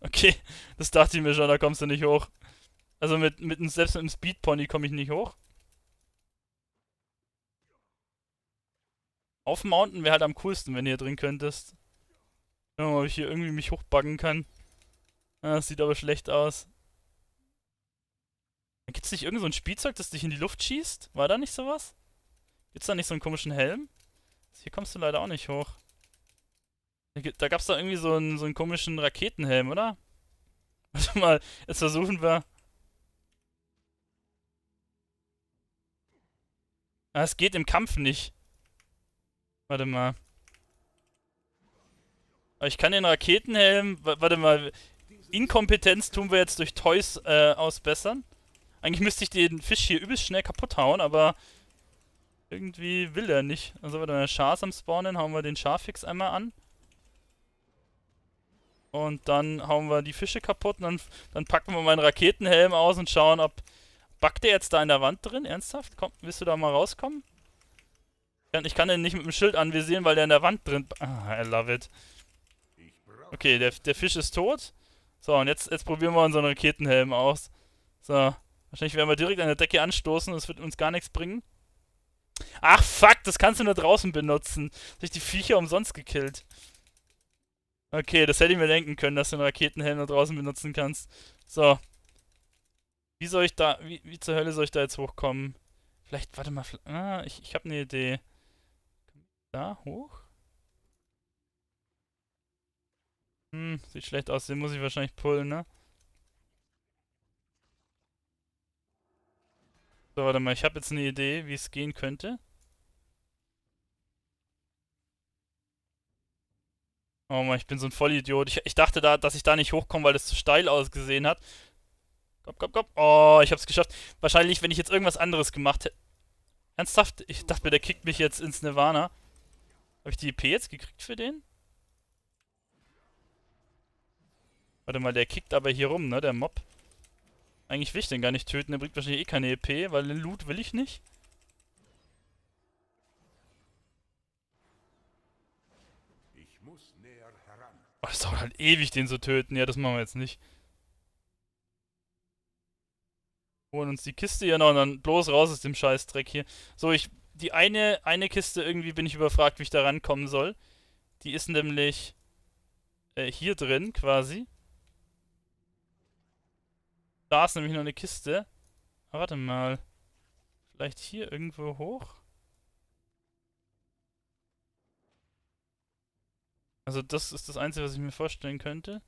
Okay, das dachte ich mir schon, da kommst du nicht hoch. Also mit, mit selbst mit einem Speed Pony komme ich nicht hoch. Auf dem Mountain wäre halt am coolsten, wenn du hier drin könntest. Schauen wir mal, ob ich hier irgendwie mich hochbacken kann. Ah, das sieht aber schlecht aus. Gibt es nicht irgend so ein Spielzeug, das dich in die Luft schießt? War da nicht sowas? Gibt es da nicht so einen komischen Helm? Also hier kommst du leider auch nicht hoch. Da gab's da irgendwie so einen, so einen komischen Raketenhelm, oder? [laughs] Warte mal, jetzt versuchen wir. Ah, es geht im Kampf nicht. Warte mal. ich kann den Raketenhelm. Warte mal. Inkompetenz tun wir jetzt durch Toys äh, ausbessern. Eigentlich müsste ich den Fisch hier übelst schnell kaputt hauen, aber irgendwie will er nicht. Also warte mal, Schars am Spawnen, hauen wir den Scharfix einmal an. Und dann hauen wir die Fische kaputt und dann, dann packen wir meinen Raketenhelm aus und schauen, ob... Backt der jetzt da in der Wand drin? Ernsthaft? Komm, willst du da mal rauskommen? Ich kann den nicht mit dem Schild anvisieren, weil der in der Wand drin... Ah, I love it. Okay, der, der Fisch ist tot. So, und jetzt, jetzt probieren wir unseren Raketenhelm aus. So, wahrscheinlich werden wir direkt an der Decke anstoßen und es wird uns gar nichts bringen. Ach, fuck, das kannst du nur draußen benutzen. Durch die Viecher umsonst gekillt. Okay, das hätte ich mir denken können, dass du einen Raketenhelm da draußen benutzen kannst. So. Wie soll ich da, wie, wie zur Hölle soll ich da jetzt hochkommen? Vielleicht, warte mal, ah, ich, ich habe eine Idee. Da hoch? Hm, sieht schlecht aus, den muss ich wahrscheinlich pullen, ne? So, warte mal, ich habe jetzt eine Idee, wie es gehen könnte. Oh Mann, ich bin so ein Vollidiot. Ich, ich dachte da, dass ich da nicht hochkomme, weil das zu steil ausgesehen hat. Komm, komm, komm. Oh, ich hab's geschafft. Wahrscheinlich, wenn ich jetzt irgendwas anderes gemacht hätte. Ernsthaft? Ich dachte mir, der kickt mich jetzt ins Nirvana. Habe ich die EP jetzt gekriegt für den? Warte mal, der kickt aber hier rum, ne? Der Mob. Eigentlich will ich den gar nicht töten. Der bringt wahrscheinlich eh keine EP, weil den Loot will ich nicht. Oh, das dauert halt ewig, den zu töten. Ja, das machen wir jetzt nicht. Holen uns die Kiste hier noch und dann bloß raus aus dem Scheißdreck hier. So, ich... Die eine, eine Kiste, irgendwie bin ich überfragt, wie ich da rankommen soll. Die ist nämlich äh, hier drin, quasi. Da ist nämlich noch eine Kiste. Ah, warte mal. Vielleicht hier irgendwo hoch? Also das ist das Einzige, was ich mir vorstellen könnte.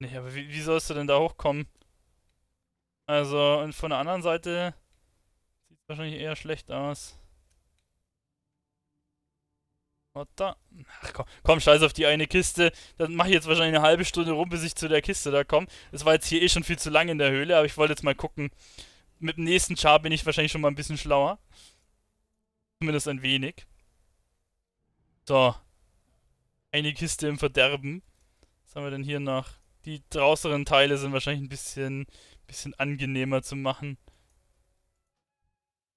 Nee, aber wie, wie sollst du denn da hochkommen? Also, und von der anderen Seite sieht es wahrscheinlich eher schlecht aus. Was Ach komm, komm, scheiß auf die eine Kiste. Dann mache ich jetzt wahrscheinlich eine halbe Stunde rum, bis ich zu der Kiste da komme. Das war jetzt hier eh schon viel zu lang in der Höhle, aber ich wollte jetzt mal gucken. Mit dem nächsten Char bin ich wahrscheinlich schon mal ein bisschen schlauer. Zumindest ein wenig. So. Eine Kiste im Verderben. Was haben wir denn hier noch? Die draußeren Teile sind wahrscheinlich ein bisschen, bisschen angenehmer zu machen.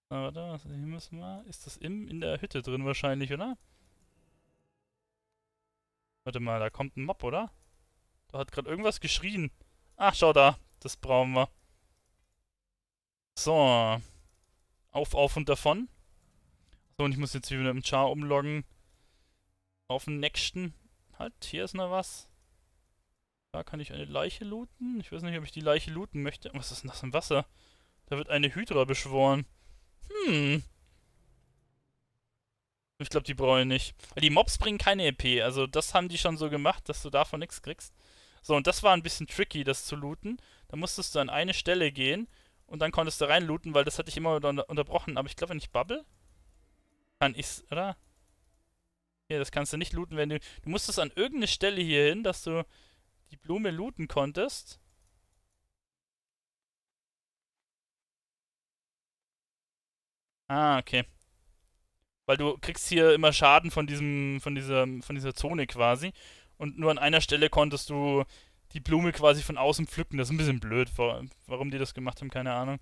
Na, warte, was, hier müssen wir. Ist das im, in der Hütte drin wahrscheinlich, oder? Warte mal, da kommt ein Mob, oder? Da hat gerade irgendwas geschrien. Ach, schau da. Das brauchen wir. So. Auf, auf und davon. So, und ich muss jetzt wieder mit dem Char umloggen auf den nächsten. Halt, hier ist noch was. Da kann ich eine Leiche looten. Ich weiß nicht, ob ich die Leiche looten möchte. Was ist denn das im Wasser? Da wird eine Hydra beschworen. Hm. Ich glaube, die brauche nicht. Weil die Mobs bringen keine EP. Also das haben die schon so gemacht, dass du davon nichts kriegst. So, und das war ein bisschen tricky, das zu looten. Da musstest du an eine Stelle gehen und dann konntest du rein looten, weil das hatte ich immer unterbrochen. Aber ich glaube, wenn ich bubble, kann ich's, oder? Hier, das kannst du nicht looten, wenn du... Du musstest an irgendeine Stelle hier hin, dass du die Blume looten konntest. Ah, okay. Weil du kriegst hier immer Schaden von diesem, von dieser, von dieser Zone quasi. Und nur an einer Stelle konntest du die Blume quasi von außen pflücken. Das ist ein bisschen blöd, warum die das gemacht haben, keine Ahnung.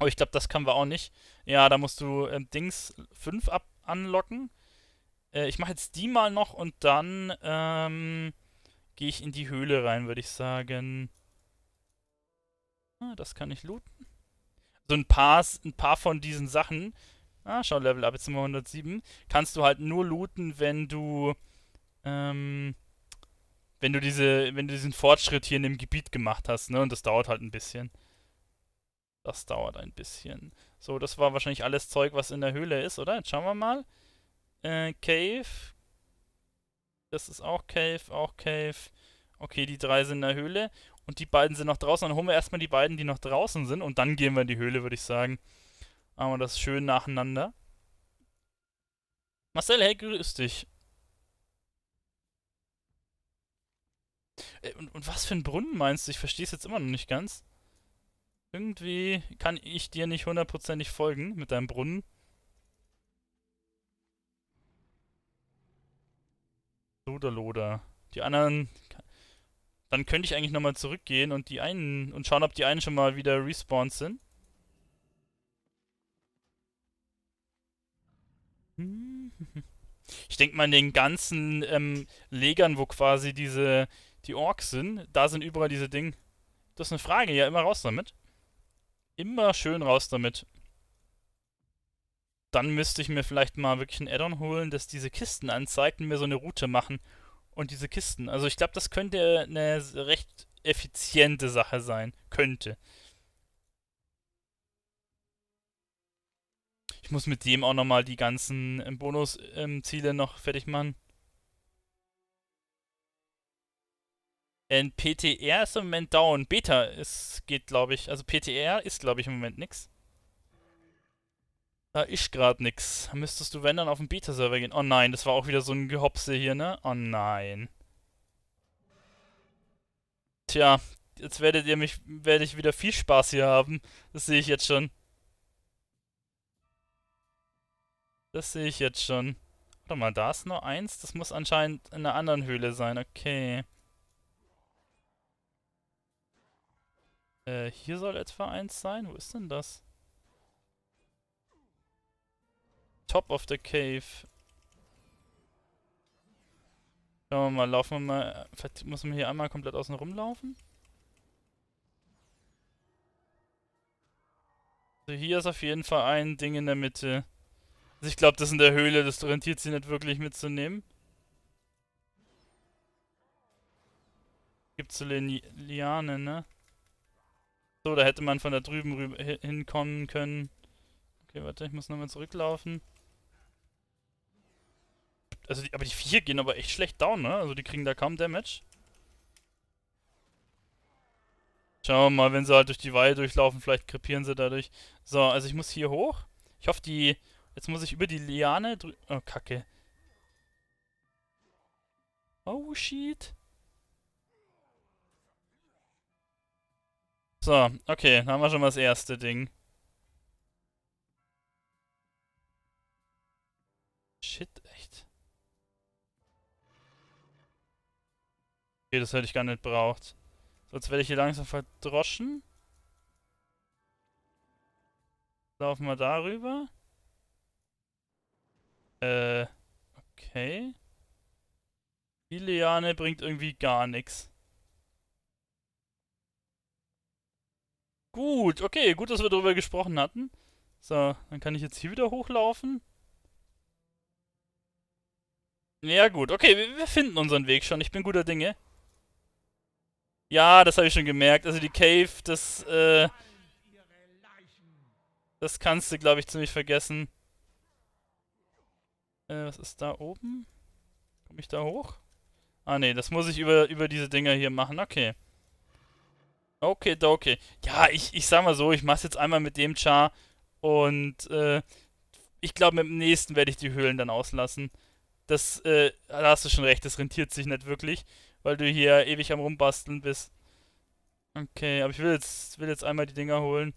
Aber ich glaube, das kann wir auch nicht. Ja, da musst du ähm, Dings 5 anlocken äh, ich mache jetzt die mal noch und dann ähm, gehe ich in die Höhle rein, würde ich sagen. Ah, das kann ich looten. So ein paar, ein paar von diesen Sachen. Ah, schau, Level ab, jetzt sind wir 107. Kannst du halt nur looten, wenn du, ähm, wenn du diese, wenn du diesen Fortschritt hier in dem Gebiet gemacht hast, ne? Und das dauert halt ein bisschen. Das dauert ein bisschen. So, das war wahrscheinlich alles Zeug, was in der Höhle ist, oder? Jetzt schauen wir mal. Äh, Cave. Das ist auch Cave, auch Cave. Okay, die drei sind in der Höhle. Und die beiden sind noch draußen. Dann holen wir erstmal die beiden, die noch draußen sind. Und dann gehen wir in die Höhle, würde ich sagen. Machen wir das schön nacheinander. Marcel, hey, grüß dich. Äh, und, und, was für ein Brunnen meinst du? Ich verstehe es jetzt immer noch nicht ganz. Irgendwie kann ich dir nicht hundertprozentig folgen mit deinem Brunnen. Loderloder. Die anderen. Dann könnte ich eigentlich nochmal zurückgehen und die einen. und schauen, ob die einen schon mal wieder respawned sind. Ich denke mal, in den ganzen ähm, Legern, wo quasi diese. die Orks sind, da sind überall diese Dinge. Das ist eine Frage, ja, immer raus damit. Immer schön raus damit dann müsste ich mir vielleicht mal wirklich ein Addon holen, dass diese Kisten anzeigt und mir so eine Route machen und diese Kisten. Also ich glaube, das könnte eine recht effiziente Sache sein. Könnte. Ich muss mit dem auch nochmal die ganzen ähm, Bonusziele ähm, noch fertig machen. Und äh, PTR ist im Moment down. Beta ist, geht, glaube ich. Also PTR ist, glaube ich, im Moment nichts. Da ist gerade nix. Müsstest du, wenn, dann auf den Beta-Server gehen. Oh nein, das war auch wieder so ein Gehopse hier, ne? Oh nein. Tja, jetzt werdet ihr mich, werde ich wieder viel Spaß hier haben. Das sehe ich jetzt schon. Das sehe ich jetzt schon. Warte mal, da ist nur eins. Das muss anscheinend in einer anderen Höhle sein. Okay. Äh, hier soll etwa eins sein. Wo ist denn das? top of the cave. Schauen wir mal, laufen wir mal. Vielleicht muss man hier einmal komplett außen rumlaufen. Also hier ist auf jeden Fall ein Ding in der Mitte. Also ich glaube, das ist in der Höhle, das orientiert sich nicht wirklich mitzunehmen. Gibt so Liane, ne? So, da hätte man von da drüben hinkommen können. Okay, warte, ich muss nochmal zurücklaufen. Also die, aber die vier gehen aber echt schlecht down, ne? Also die kriegen da kaum Damage. Schauen wir mal, wenn sie halt durch die Weihe durchlaufen, vielleicht krepieren sie dadurch. So, also ich muss hier hoch. Ich hoffe, die... Jetzt muss ich über die Liane drü... Oh, kacke. Oh, shit. So, okay, dann haben wir schon mal das erste Ding. Okay, das hätte ich gar nicht braucht. jetzt werde ich hier langsam verdroschen. Laufen wir darüber. Äh, okay. Die Liane bringt irgendwie gar nichts. Gut, okay, gut, dass wir darüber gesprochen hatten. So, dann kann ich jetzt hier wieder hochlaufen. Ja gut, okay, wir finden unseren Weg schon. Ich bin guter Dinge. Ja, das habe ich schon gemerkt. Also die Cave, das, äh... Das kannst du, glaube ich, ziemlich vergessen. Äh, was ist da oben? Komme ich da hoch? Ah, nee, das muss ich über, über diese Dinger hier machen. Okay. Okay, okay. Ja, ich, ich sag mal so, ich mach's jetzt einmal mit dem Char und, äh, ich glaube, mit dem nächsten werde ich die Höhlen dann auslassen. Das, äh, da hast du schon recht, das rentiert sich nicht wirklich weil du hier ewig am Rumbasteln bist. Okay, aber ich will jetzt, will jetzt einmal die Dinger holen.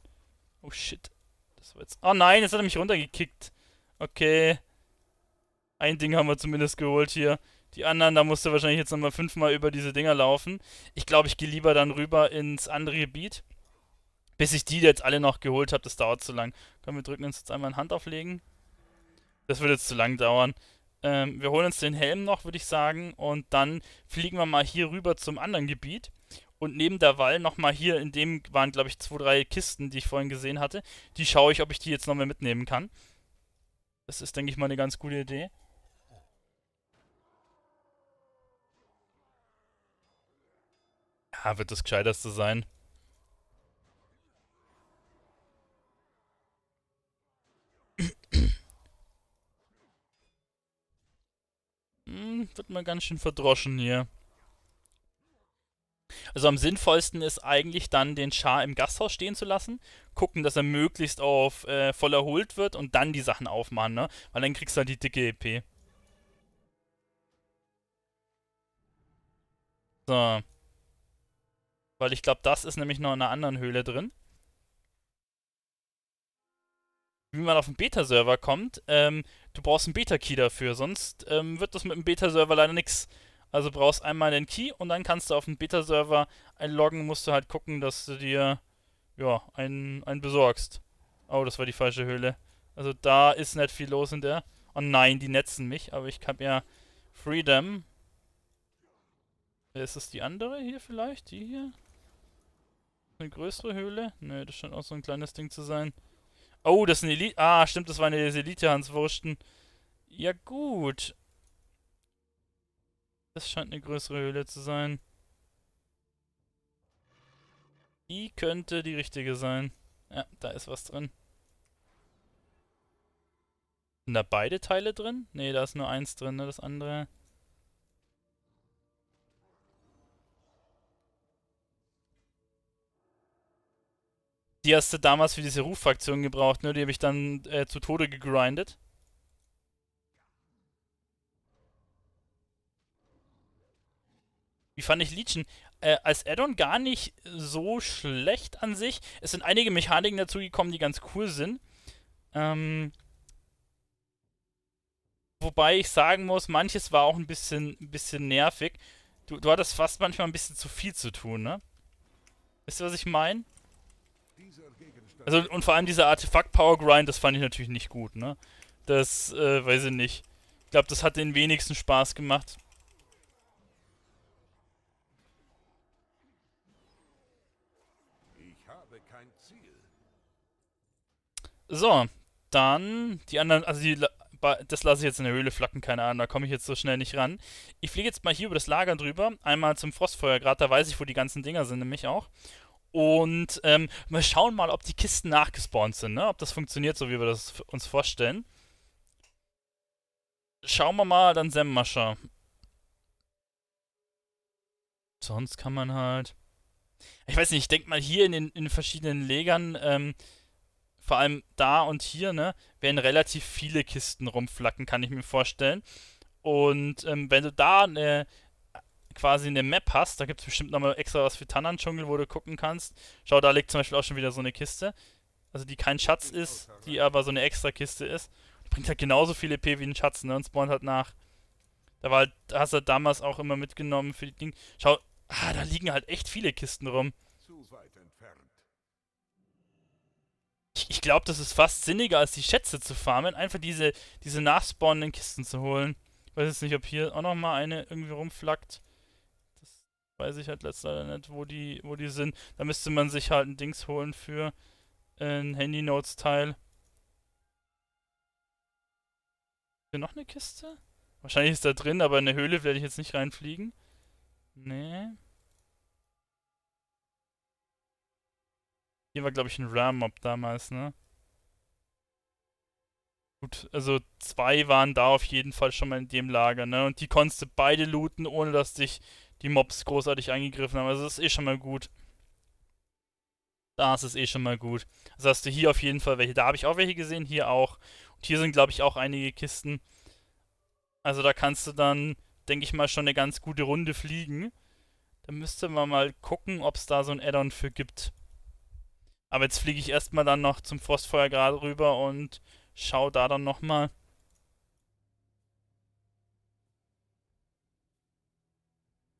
Oh shit. Das war jetzt. Oh nein, jetzt hat er mich runtergekickt. Okay. Ein Ding haben wir zumindest geholt hier. Die anderen, da musst du wahrscheinlich jetzt nochmal fünfmal über diese Dinger laufen. Ich glaube, ich gehe lieber dann rüber ins andere Gebiet. Bis ich die jetzt alle noch geholt habe, das dauert zu lang. Komm, wir drücken uns jetzt einmal in Hand auflegen. Das wird jetzt zu lang dauern. Ähm, wir holen uns den Helm noch, würde ich sagen, und dann fliegen wir mal hier rüber zum anderen Gebiet. Und neben der Wall nochmal hier, in dem waren, glaube ich, zwei, drei Kisten, die ich vorhin gesehen hatte. Die schaue ich, ob ich die jetzt nochmal mitnehmen kann. Das ist, denke ich mal, eine ganz gute Idee. Ja, wird das gescheiterste sein. Hm, wird mal ganz schön verdroschen hier. Also am sinnvollsten ist eigentlich dann, den Char im Gasthaus stehen zu lassen, gucken, dass er möglichst auf äh, voll erholt wird und dann die Sachen aufmachen, ne? Weil dann kriegst du halt die dicke EP. So. Weil ich glaube, das ist nämlich noch in einer anderen Höhle drin. wie man auf einen Beta-Server kommt, ähm, du brauchst einen Beta-Key dafür, sonst ähm, wird das mit einem Beta-Server leider nichts. Also brauchst einmal den Key und dann kannst du auf einen Beta-Server einloggen, musst du halt gucken, dass du dir ja, einen, einen besorgst. Oh, das war die falsche Höhle. Also da ist nicht viel los in der. Oh nein, die netzen mich, aber ich habe ja Freedom. Ist das die andere hier vielleicht? Die hier? Eine größere Höhle? Nö, das scheint auch so ein kleines Ding zu sein. Oh, das ist ein Elite. Ah, stimmt, das war eine Elite-Hanswursten. Ja, gut. Das scheint eine größere Höhle zu sein. Die könnte die richtige sein. Ja, da ist was drin. Sind da beide Teile drin? Ne, da ist nur eins drin, ne? Das andere. Die hast du damals für diese Ruffraktion gebraucht, ne? Die habe ich dann äh, zu Tode gegrindet. Wie fand ich Legion? Äh, als Addon gar nicht so schlecht an sich. Es sind einige Mechaniken dazugekommen, die ganz cool sind. Ähm, wobei ich sagen muss, manches war auch ein bisschen, ein bisschen nervig. Du, du hattest fast manchmal ein bisschen zu viel zu tun, ne? Wisst ihr, was ich meine? Also, und vor allem dieser Artefakt-Power-Grind, das fand ich natürlich nicht gut, ne? Das, äh, weiß ich nicht. Ich glaube, das hat den wenigsten Spaß gemacht. So, dann die anderen, also die, das lasse ich jetzt in der Höhle flacken, keine Ahnung, da komme ich jetzt so schnell nicht ran. Ich fliege jetzt mal hier über das Lager drüber, einmal zum Frostfeuergrad, da weiß ich, wo die ganzen Dinger sind, nämlich auch. Und ähm, wir schauen mal, ob die Kisten nachgespawnt sind, ne? ob das funktioniert, so wie wir das uns vorstellen. Schauen wir mal, dann Semmascher. Sonst kann man halt. Ich weiß nicht, ich denke mal hier in den in verschiedenen Legern, ähm, vor allem da und hier, ne, werden relativ viele Kisten rumflacken, kann ich mir vorstellen. Und ähm, wenn du da eine quasi eine Map hast, da gibt es bestimmt nochmal extra was für Tannen-Dschungel, wo du gucken kannst. Schau, da liegt zum Beispiel auch schon wieder so eine Kiste. Also die kein Schatz ist, die aber so eine extra Kiste ist. Die bringt halt genauso viele P wie ein Schatz, ne? Und spawnt halt nach. Da war halt, hast du halt damals auch immer mitgenommen für die Dinge. Schau, ah, da liegen halt echt viele Kisten rum. Ich, ich glaube, das ist fast sinniger, als die Schätze zu farmen, einfach diese, diese nachspawnenden Kisten zu holen. Ich weiß jetzt nicht, ob hier auch nochmal eine irgendwie rumflackt weiß ich halt letzter nicht, wo die, wo die sind. Da müsste man sich halt ein Dings holen für äh, ein Handy Notes Teil. Hier noch eine Kiste? Wahrscheinlich ist da drin, aber in der Höhle werde ich jetzt nicht reinfliegen. Nee. Hier war, glaube ich, ein Ram-Mob damals, ne? Gut, also zwei waren da auf jeden Fall schon mal in dem Lager, ne? Und die konntest du beide looten, ohne dass dich die Mobs großartig angegriffen haben. Also das ist eh schon mal gut. Das ist eh schon mal gut. Also hast du hier auf jeden Fall welche. Da habe ich auch welche gesehen, hier auch. Und hier sind, glaube ich, auch einige Kisten. Also da kannst du dann, denke ich mal, schon eine ganz gute Runde fliegen. Da müsste man mal gucken, ob es da so ein Addon für gibt. Aber jetzt fliege ich erstmal dann noch zum Frostfeuer gerade rüber und schau da dann nochmal.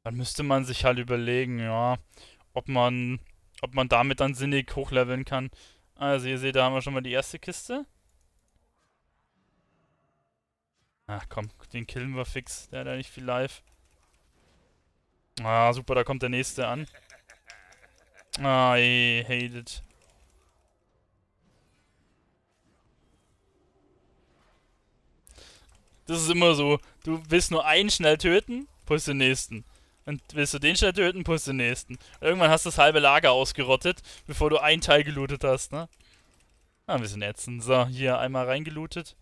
Dann müsste man sich halt überlegen, ja, ob man, ob man damit dann sinnig hochleveln kann. Also ihr seht, da haben wir schon mal die erste Kiste. Ach komm, den killen wir fix. Der hat ja nicht viel Life. Ah, super, da kommt der nächste an. Ah, I hate it. Das ist immer so. Du willst nur einen schnell töten, push den nächsten. Und willst du den schnell töten, pusst den nächsten. Irgendwann hast du das halbe Lager ausgerottet, bevor du einen Teil gelootet hast, ne? Ah, ein bisschen ätzend. So, hier einmal reingelootet.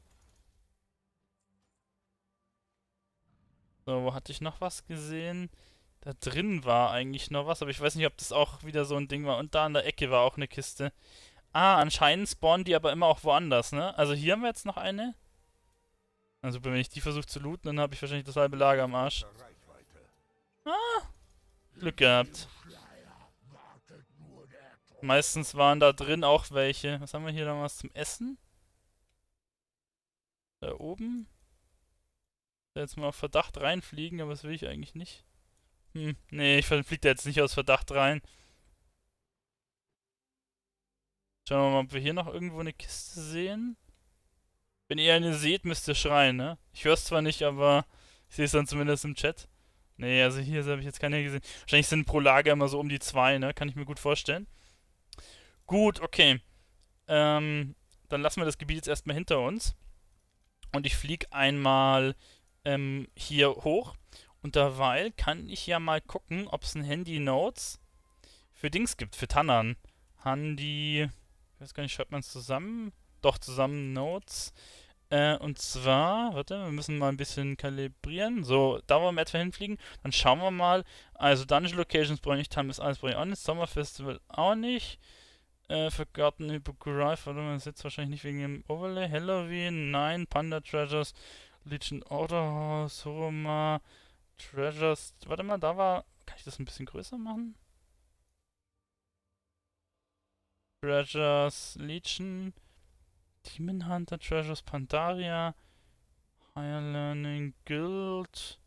So, wo hatte ich noch was gesehen? Da drin war eigentlich noch was, aber ich weiß nicht, ob das auch wieder so ein Ding war. Und da an der Ecke war auch eine Kiste. Ah, anscheinend spawnen die aber immer auch woanders, ne? Also hier haben wir jetzt noch eine. Also wenn ich die versuche zu looten, dann habe ich wahrscheinlich das halbe Lager am Arsch. Ah, Glück gehabt. Meistens waren da drin auch welche. Was haben wir hier noch was zum Essen? Da oben? Da jetzt mal auf Verdacht reinfliegen, aber das will ich eigentlich nicht. Hm, nee, ich fliege da jetzt nicht aus Verdacht rein. Schauen wir mal, ob wir hier noch irgendwo eine Kiste sehen. Wenn ihr eine seht, müsst ihr schreien, ne? Ich höre es zwar nicht, aber ich sehe es dann zumindest im Chat. Nee, also hier habe ich jetzt keine gesehen. Wahrscheinlich sind pro Lager immer so um die zwei, ne? Kann ich mir gut vorstellen. Gut, okay. Ähm, dann lassen wir das Gebiet jetzt erstmal hinter uns. Und ich fliege einmal ähm, hier hoch. Und derweil kann ich ja mal gucken, ob es ein Handy-Notes für Dings gibt, für Tannern. Handy. Ich weiß gar nicht, schreibt man es zusammen? Doch, zusammen Notes. Äh, und zwar, warte, wir müssen mal ein bisschen kalibrieren. So, da wollen wir etwa hinfliegen. Dann schauen wir mal. Also Dungeon Locations brauche ich nicht, Time is Ice brauche ich auch nicht, Summer Festival auch nicht. Äh, Forgotten Hippogriff, warte mal, sitzt wahrscheinlich nicht wegen dem Overlay. Halloween, nein, Panda Treasures, Legion Order House, Horoma, Treasures. Warte mal, da war. Kann ich das ein bisschen größer machen? Treasures, Legion. Demon Hunter, Treasures Pandaria, Higher Learning Guild,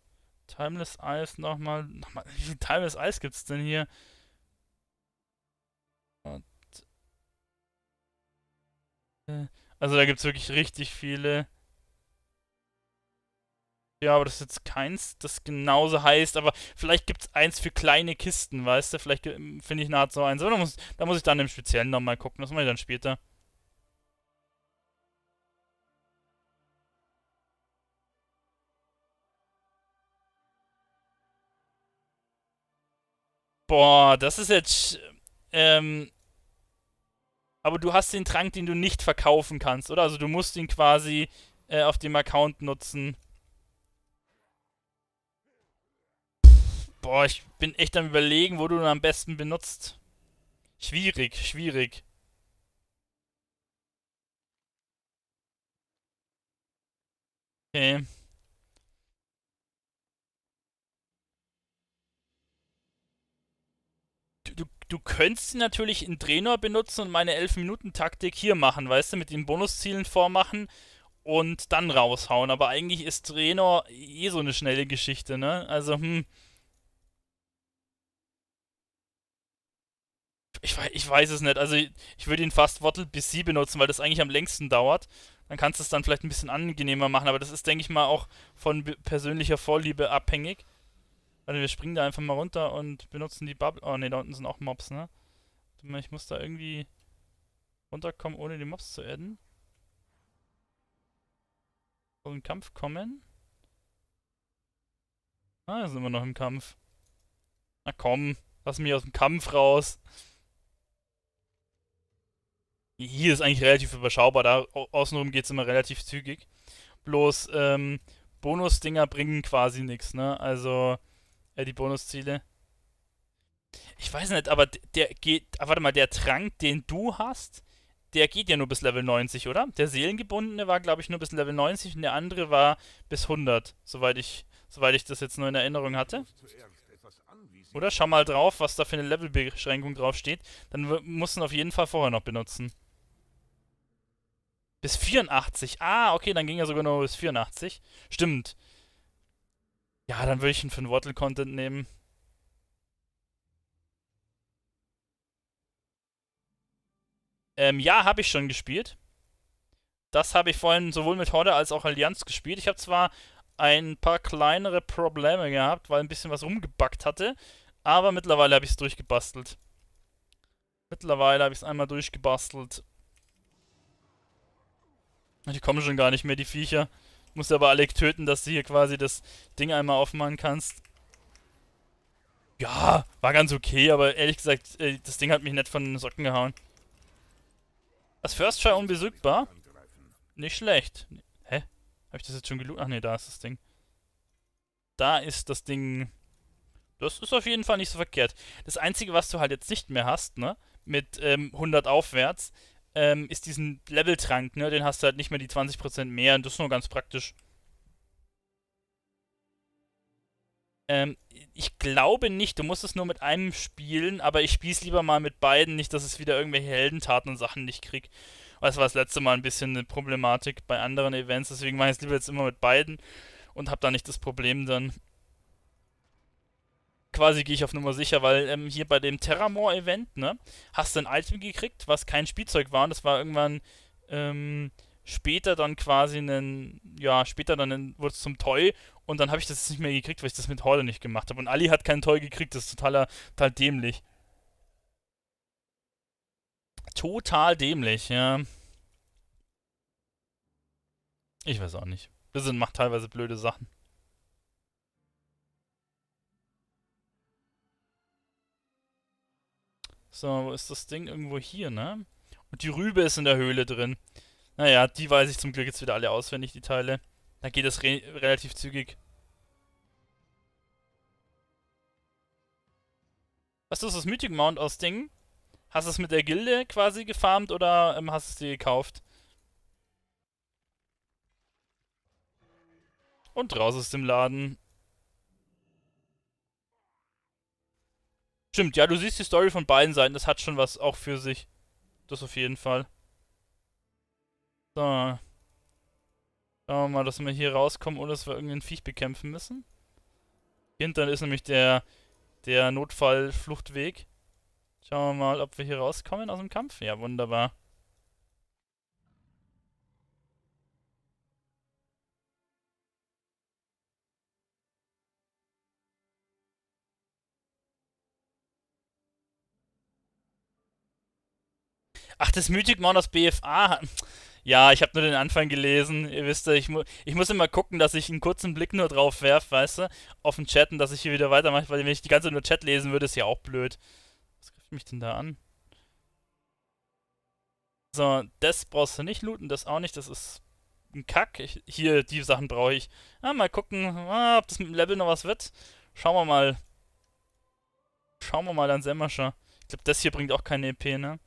Timeless Ice nochmal. nochmal [laughs] wie viel Timeless Ice gibt's denn hier? Und, äh, also da gibt's wirklich richtig viele. Ja, aber das ist jetzt keins, das genauso heißt, aber vielleicht gibt es eins für kleine Kisten, weißt du? Vielleicht ähm, finde ich eine Art so eins. Aber da muss, da muss ich dann im Speziellen nochmal gucken, das mache ich dann später. Boah, das ist jetzt. Ähm, aber du hast den Trank, den du nicht verkaufen kannst, oder? Also du musst ihn quasi äh, auf dem Account nutzen. Boah, ich bin echt am überlegen, wo du ihn am besten benutzt. Schwierig, schwierig. Okay. Du könntest natürlich in Trainer benutzen und meine 11-Minuten-Taktik hier machen, weißt du, mit den Bonuszielen vormachen und dann raushauen. Aber eigentlich ist Trainer eh so eine schnelle Geschichte, ne? Also, hm. Ich, ich weiß es nicht. Also, ich würde ihn fast Wortel bis sie benutzen, weil das eigentlich am längsten dauert. Dann kannst du es dann vielleicht ein bisschen angenehmer machen, aber das ist, denke ich mal, auch von persönlicher Vorliebe abhängig. Warte, wir springen da einfach mal runter und benutzen die Bubble. Oh ne, da unten sind auch Mobs, ne? Ich muss da irgendwie runterkommen, ohne die Mobs zu adden. So in Kampf kommen. Ah, sind wir noch im Kampf. Na komm, lass mich aus dem Kampf raus. Hier ist eigentlich relativ überschaubar, da außenrum geht es immer relativ zügig. Bloß, ähm, Bonus-Dinger bringen quasi nichts, ne? Also, äh, die Bonusziele. Ich weiß nicht, aber der geht. Ah, warte mal, der Trank, den du hast, der geht ja nur bis Level 90, oder? Der Seelengebundene war, glaube ich, nur bis Level 90 und der andere war bis 100, soweit ich, soweit ich das jetzt nur in Erinnerung hatte. Oder schau mal drauf, was da für eine Levelbeschränkung draufsteht. Dann musst du auf jeden Fall vorher noch benutzen. Bis 84. Ah, okay, dann ging er sogar nur bis 84. Stimmt. Ja, dann würde ich ihn für den Wattle-Content nehmen. Ähm, ja, habe ich schon gespielt. Das habe ich vorhin sowohl mit Horde als auch Allianz gespielt. Ich habe zwar ein paar kleinere Probleme gehabt, weil ein bisschen was rumgebackt hatte, aber mittlerweile habe ich es durchgebastelt. Mittlerweile habe ich es einmal durchgebastelt. Die kommen schon gar nicht mehr, die Viecher. Musst aber Alec töten, dass du hier quasi das Ding einmal aufmachen kannst. Ja, war ganz okay, aber ehrlich gesagt, äh, das Ding hat mich nicht von den Socken gehauen. Das First Try unbesiegbar? Nicht schlecht. Hä? Hab ich das jetzt schon geloot? Ach ne, da ist das Ding. Da ist das Ding... Das ist auf jeden Fall nicht so verkehrt. Das Einzige, was du halt jetzt nicht mehr hast, ne? Mit ähm, 100 aufwärts, ähm, ist diesen Leveltrank, ne? Den hast du halt nicht mehr die 20% mehr und das ist nur ganz praktisch. Ähm, ich glaube nicht, du musst es nur mit einem spielen, aber ich spiel's lieber mal mit beiden, nicht, dass es wieder irgendwelche Heldentaten und Sachen nicht krieg. Das war das letzte Mal ein bisschen eine Problematik bei anderen Events, deswegen mache ich es lieber jetzt immer mit beiden und habe da nicht das Problem dann quasi gehe ich auf Nummer sicher, weil ähm, hier bei dem Terramore-Event, ne, hast du ein Item gekriegt, was kein Spielzeug war und das war irgendwann ähm, später dann quasi ein, ja, später dann wurde es zum Toy und dann habe ich das nicht mehr gekriegt, weil ich das mit Horde nicht gemacht habe. Und Ali hat kein Toy gekriegt, das ist totaler, total dämlich. Total dämlich, ja. Ich weiß auch nicht. Blizzard macht teilweise blöde Sachen. So, wo ist das Ding? Irgendwo hier, ne? Und die Rübe ist in der Höhle drin. Naja, die weiß ich zum Glück jetzt wieder alle auswendig, die Teile. Da geht das re relativ zügig. Was ist das Mythic Mount aus Ding? Hast du es mit der Gilde quasi gefarmt oder ähm, hast du es dir gekauft? Und raus aus dem Laden. Stimmt, ja, du siehst die Story von beiden Seiten. Das hat schon was auch für sich. Das auf jeden Fall. So. Schauen wir mal, dass wir hier rauskommen, ohne dass wir irgendeinen Viech bekämpfen müssen. Hintern ist nämlich der, der Notfallfluchtweg. Schauen wir mal, ob wir hier rauskommen aus dem Kampf. Ja, wunderbar. Ach, das Mythic Mount aus BFA. Ja, ich habe nur den Anfang gelesen. Ihr wisst ja, ich, mu ich muss immer gucken, dass ich einen kurzen Blick nur drauf werfe, weißt du, auf den Chat und dass ich hier wieder weitermache, weil wenn ich die ganze Zeit nur Chat lesen würde, ist ja auch blöd. Was greift mich denn da an? So, das brauchst du nicht looten, das auch nicht, das ist ein Kack. Ich, hier, die Sachen brauche ich. Ah, mal gucken, ah, ob das mit dem Level noch was wird. Schauen wir mal. Schauen wir mal dann Semmerscher. Ich glaube, das hier bringt auch keine EP, ne?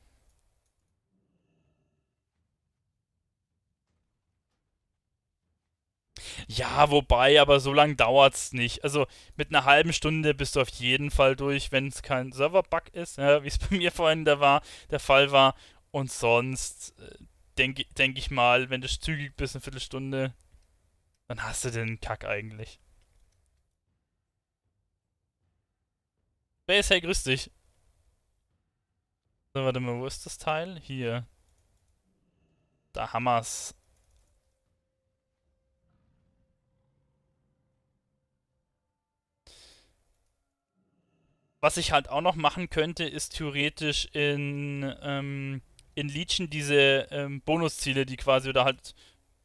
Ja, wobei, aber so lange dauert es nicht. Also mit einer halben Stunde bist du auf jeden Fall durch, wenn es kein Server-Bug ist, ja, [laughs] wie es bei mir vorhin der, war, der Fall war. Und sonst äh, denke denk ich mal, wenn du zügig bist, eine Viertelstunde, dann hast du den Kack eigentlich. Base, hey, grüß dich. So, warte mal, wo ist das Teil? Hier. Da haben wir's. was ich halt auch noch machen könnte, ist theoretisch in, ähm, in Legion diese ähm, Bonusziele, die quasi oder halt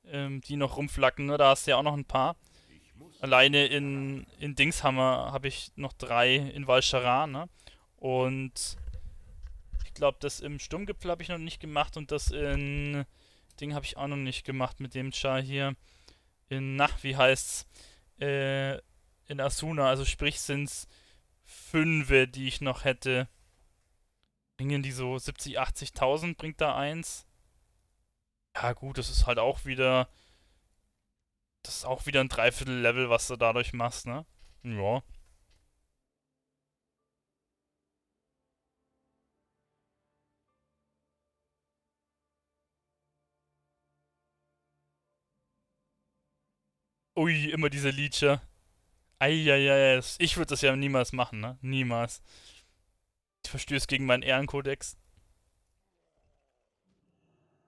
ähm, die noch rumflacken. Ne? Da hast du ja auch noch ein paar. Alleine in, in Dingshammer habe ich noch drei in Valshara, ne? Und ich glaube, das im Sturmgipfel habe ich noch nicht gemacht und das in Ding habe ich auch noch nicht gemacht mit dem Char hier. In, nach wie heißt's? Äh, in Asuna, also sprich sind's Fünfe, die ich noch hätte. Bringen die so 70, 80.000, bringt da eins. Ja gut, das ist halt auch wieder... Das ist auch wieder ein Dreiviertel-Level, was du dadurch machst, ne? Ja. Ui, immer diese Leecher. Eieiei, ich würde das ja niemals machen, ne? Niemals. Ich verstöße gegen meinen Ehrenkodex.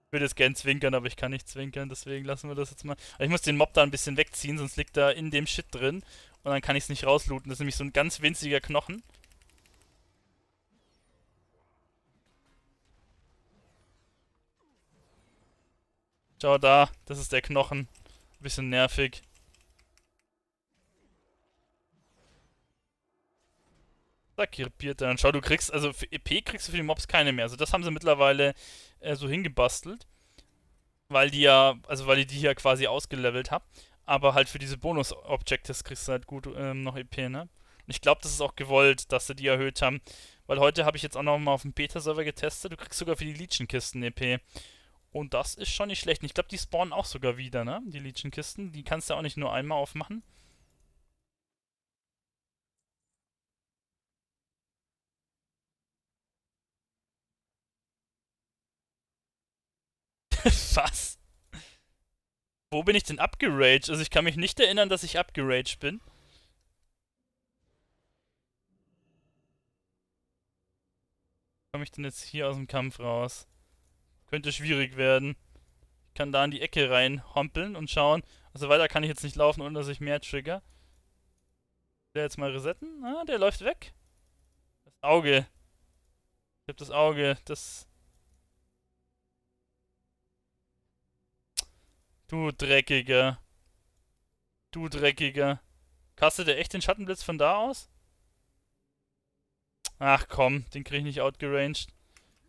Ich würde jetzt gern zwinkern, aber ich kann nicht zwinkern, deswegen lassen wir das jetzt mal. Aber ich muss den Mob da ein bisschen wegziehen, sonst liegt er in dem Shit drin. Und dann kann ich es nicht rauslooten. Das ist nämlich so ein ganz winziger Knochen. Schau da, das ist der Knochen. Bisschen nervig. Da krepiert er. dann. Schau, du kriegst, also für EP kriegst du für die Mobs keine mehr. Also das haben sie mittlerweile äh, so hingebastelt. Weil die ja, also weil ich die ja quasi ausgelevelt habe. Aber halt für diese Bonus-Objectives kriegst du halt gut ähm, noch EP, ne? Und ich glaube, das ist auch gewollt, dass sie die erhöht haben. Weil heute habe ich jetzt auch nochmal auf dem Beta-Server getestet. Du kriegst sogar für die Legion-Kisten EP. Und das ist schon nicht schlecht. Und ich glaube, die spawnen auch sogar wieder, ne? Die Legion-Kisten. Die kannst du auch nicht nur einmal aufmachen. [laughs] Was? Wo bin ich denn abgeraged? Also ich kann mich nicht erinnern, dass ich abgeraged bin. Komme ich denn jetzt hier aus dem Kampf raus? Könnte schwierig werden. Ich kann da in die Ecke reinhompeln und schauen. Also weiter kann ich jetzt nicht laufen, ohne dass ich mehr trigger. Der jetzt mal resetten. Ah, der läuft weg. Das Auge. Ich hab das Auge. Das Du Dreckiger. Du Dreckiger. Kastet er echt den Schattenblitz von da aus? Ach komm, den krieg ich nicht outgeranged.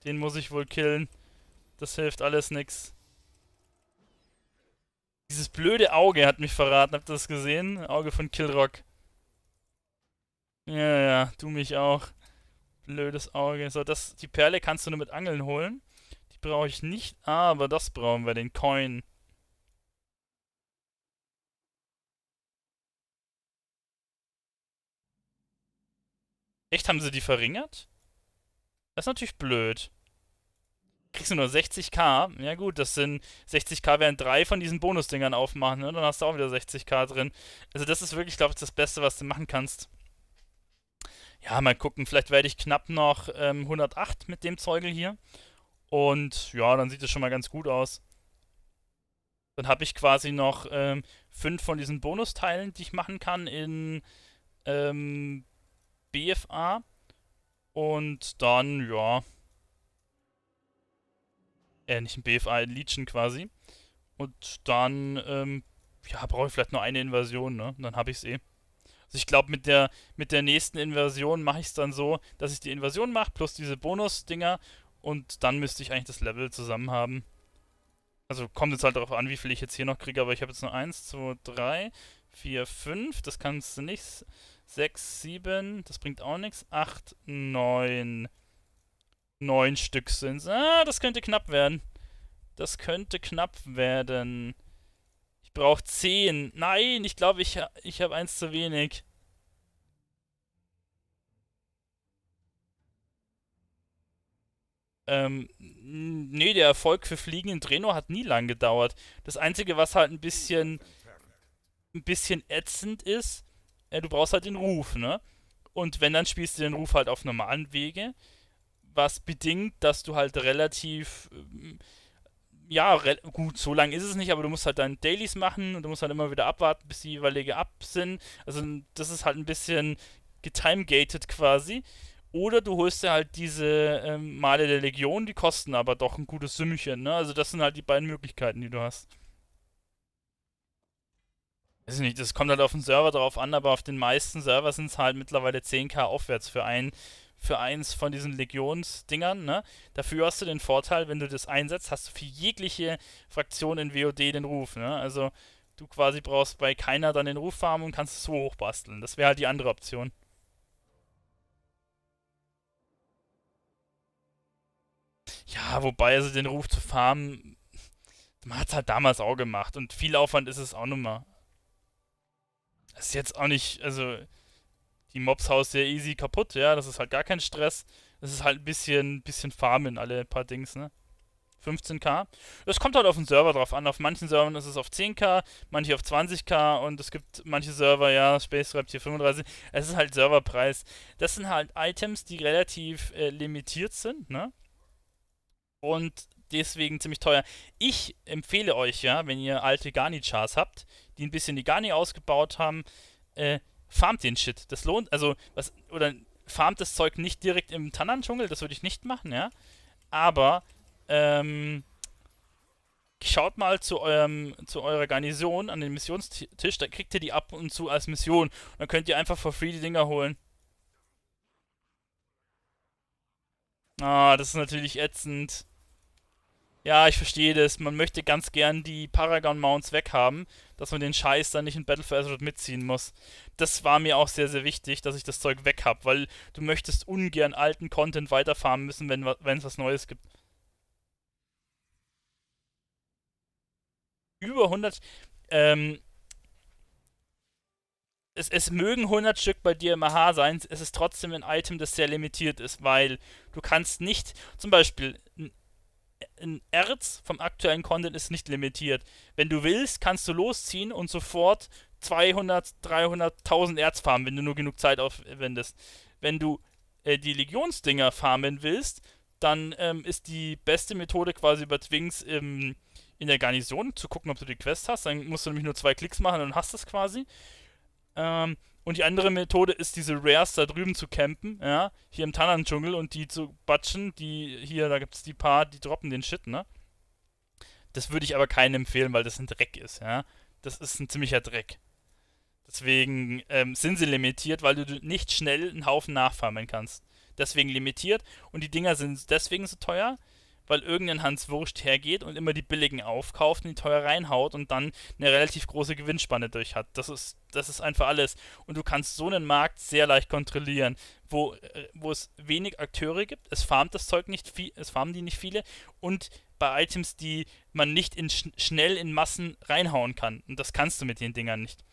Den muss ich wohl killen. Das hilft alles nix. Dieses blöde Auge hat mich verraten. Habt ihr das gesehen? Auge von Killrock. Ja, ja, du mich auch. Blödes Auge. So, das, die Perle kannst du nur mit Angeln holen. Die brauche ich nicht, aber das brauchen wir, den Coin. Echt, haben sie die verringert? Das ist natürlich blöd. Kriegst du nur 60k? Ja gut, das sind 60k werden drei von diesen Bonusdingern aufmachen, ne? Dann hast du auch wieder 60k drin. Also das ist wirklich, glaube ich, das Beste, was du machen kannst. Ja, mal gucken, vielleicht werde ich knapp noch ähm, 108 mit dem Zeugel hier. Und ja, dann sieht es schon mal ganz gut aus. Dann habe ich quasi noch ähm, fünf von diesen Bonusteilen, die ich machen kann in ähm, BFA. Und dann, ja. Äh, nicht ein BFA, ein Legion quasi. Und dann, ähm, ja, brauche ich vielleicht nur eine Invasion, ne? Und dann habe ich es eh. Also ich glaube, mit der, mit der nächsten Invasion mache ich es dann so, dass ich die Invasion mache, plus diese Bonus-Dinger. Und dann müsste ich eigentlich das Level zusammen haben. Also kommt jetzt halt darauf an, wie viel ich jetzt hier noch kriege, aber ich habe jetzt nur 1, 2, 3, 4, 5. Das kannst du nicht. 6, 7, das bringt auch nichts. 8, 9. 9 Stück sind es. Ah, das könnte knapp werden. Das könnte knapp werden. Ich brauche 10. Nein, ich glaube, ich, ich habe eins zu wenig. Ähm, nee, der Erfolg für Fliegen in Dreno hat nie lang gedauert. Das Einzige, was halt ein bisschen, ein bisschen ätzend ist, ja, äh, du brauchst halt den Ruf, ne? Und wenn, dann spielst du den Ruf halt auf normalen Wege, was bedingt, dass du halt relativ, ähm, ja, re gut, so lang ist es nicht, aber du musst halt deine Dailies machen und du musst halt immer wieder abwarten, bis die jeweilige ab sind. Also das ist halt ein bisschen getimegated quasi. Oder du holst dir halt diese ähm, Male der Legion, die kosten aber doch ein gutes Sümmchen, ne? Also das sind halt die beiden Möglichkeiten, die du hast. Weiß ich nicht, das kommt halt auf den Server drauf an, aber auf den meisten Server sind es halt mittlerweile 10k aufwärts für ein für eins von diesen Legionsdingern, ne? Dafür hast du den Vorteil, wenn du das einsetzt, hast du für jegliche Fraktion in WoD den Ruf, ne? Also du quasi brauchst bei keiner dann den Ruf farmen und kannst es so hochbasteln. Das wäre halt die andere Option. Ja, wobei also den Ruf zu farmen, man hat es halt damals auch gemacht und viel Aufwand ist es auch nochmal. Das ist jetzt auch nicht, also die Mobs haust sehr easy kaputt, ja, das ist halt gar kein Stress. Das ist halt ein bisschen, bisschen Farmen, alle paar Dings, ne? 15k. Das kommt halt auf den Server drauf an. Auf manchen Servern ist es auf 10k, manche auf 20k und es gibt manche Server, ja, Space schreibt hier 35. Es ist halt Serverpreis. Das sind halt Items, die relativ äh, limitiert sind, ne? Und deswegen ziemlich teuer. Ich empfehle euch ja, wenn ihr alte Garni-Chars habt, die ein bisschen die Nigani ausgebaut haben, äh, farmt den Shit. Das lohnt, also, was, oder farmt das Zeug nicht direkt im Tannen-Dschungel, das würde ich nicht machen, ja. Aber, ähm, schaut mal zu eurem zu eurer Garnison an den Missionstisch, da kriegt ihr die ab und zu als Mission. Dann könnt ihr einfach for free die Dinger holen. Ah, das ist natürlich ätzend ja, ich verstehe das, man möchte ganz gern die Paragon Mounts weghaben, dass man den Scheiß dann nicht in Battle for Azeroth mitziehen muss. Das war mir auch sehr, sehr wichtig, dass ich das Zeug weg habe, weil du möchtest ungern alten Content weiterfarmen müssen, wenn es was Neues gibt. Über 100, ähm, es, es, mögen 100 Stück bei dir im DMH sein, es ist trotzdem ein Item, das sehr limitiert ist, weil du kannst nicht, zum Beispiel, ein Erz vom aktuellen Content ist nicht limitiert. Wenn du willst, kannst du losziehen und sofort 200, 300, 1000 Erz farmen, wenn du nur genug Zeit aufwendest. Wenn du äh, die Legionsdinger farmen willst, dann ähm, ist die beste Methode quasi über Twings im, ähm, in der Garnison zu gucken, ob du die Quest hast. Dann musst du nämlich nur zwei Klicks machen und hast es quasi. Ähm, und die andere Methode ist, diese Rares da drüben zu campen, ja, hier im Tannen-Dschungel und die zu batschen, die hier, da gibt es die paar, die droppen den Shit, ne? Das würde ich aber keinen empfehlen, weil das ein Dreck ist, ja. Das ist ein ziemlicher Dreck. Deswegen ähm, sind sie limitiert, weil du nicht schnell einen Haufen nachfarmen kannst. Deswegen limitiert und die Dinger sind deswegen so teuer, weil irgendein Hans Wurst hergeht und immer die billigen aufkauft und die teuer reinhaut und dann eine relativ große Gewinnspanne durch hat. Das ist, das ist einfach alles. Und du kannst so einen Markt sehr leicht kontrollieren, wo, äh, wo es wenig Akteure gibt, es farmt das Zeug nicht viel, es farmen die nicht viele und bei Items, die man nicht in sch schnell in Massen reinhauen kann. Und das kannst du mit den Dingern nicht.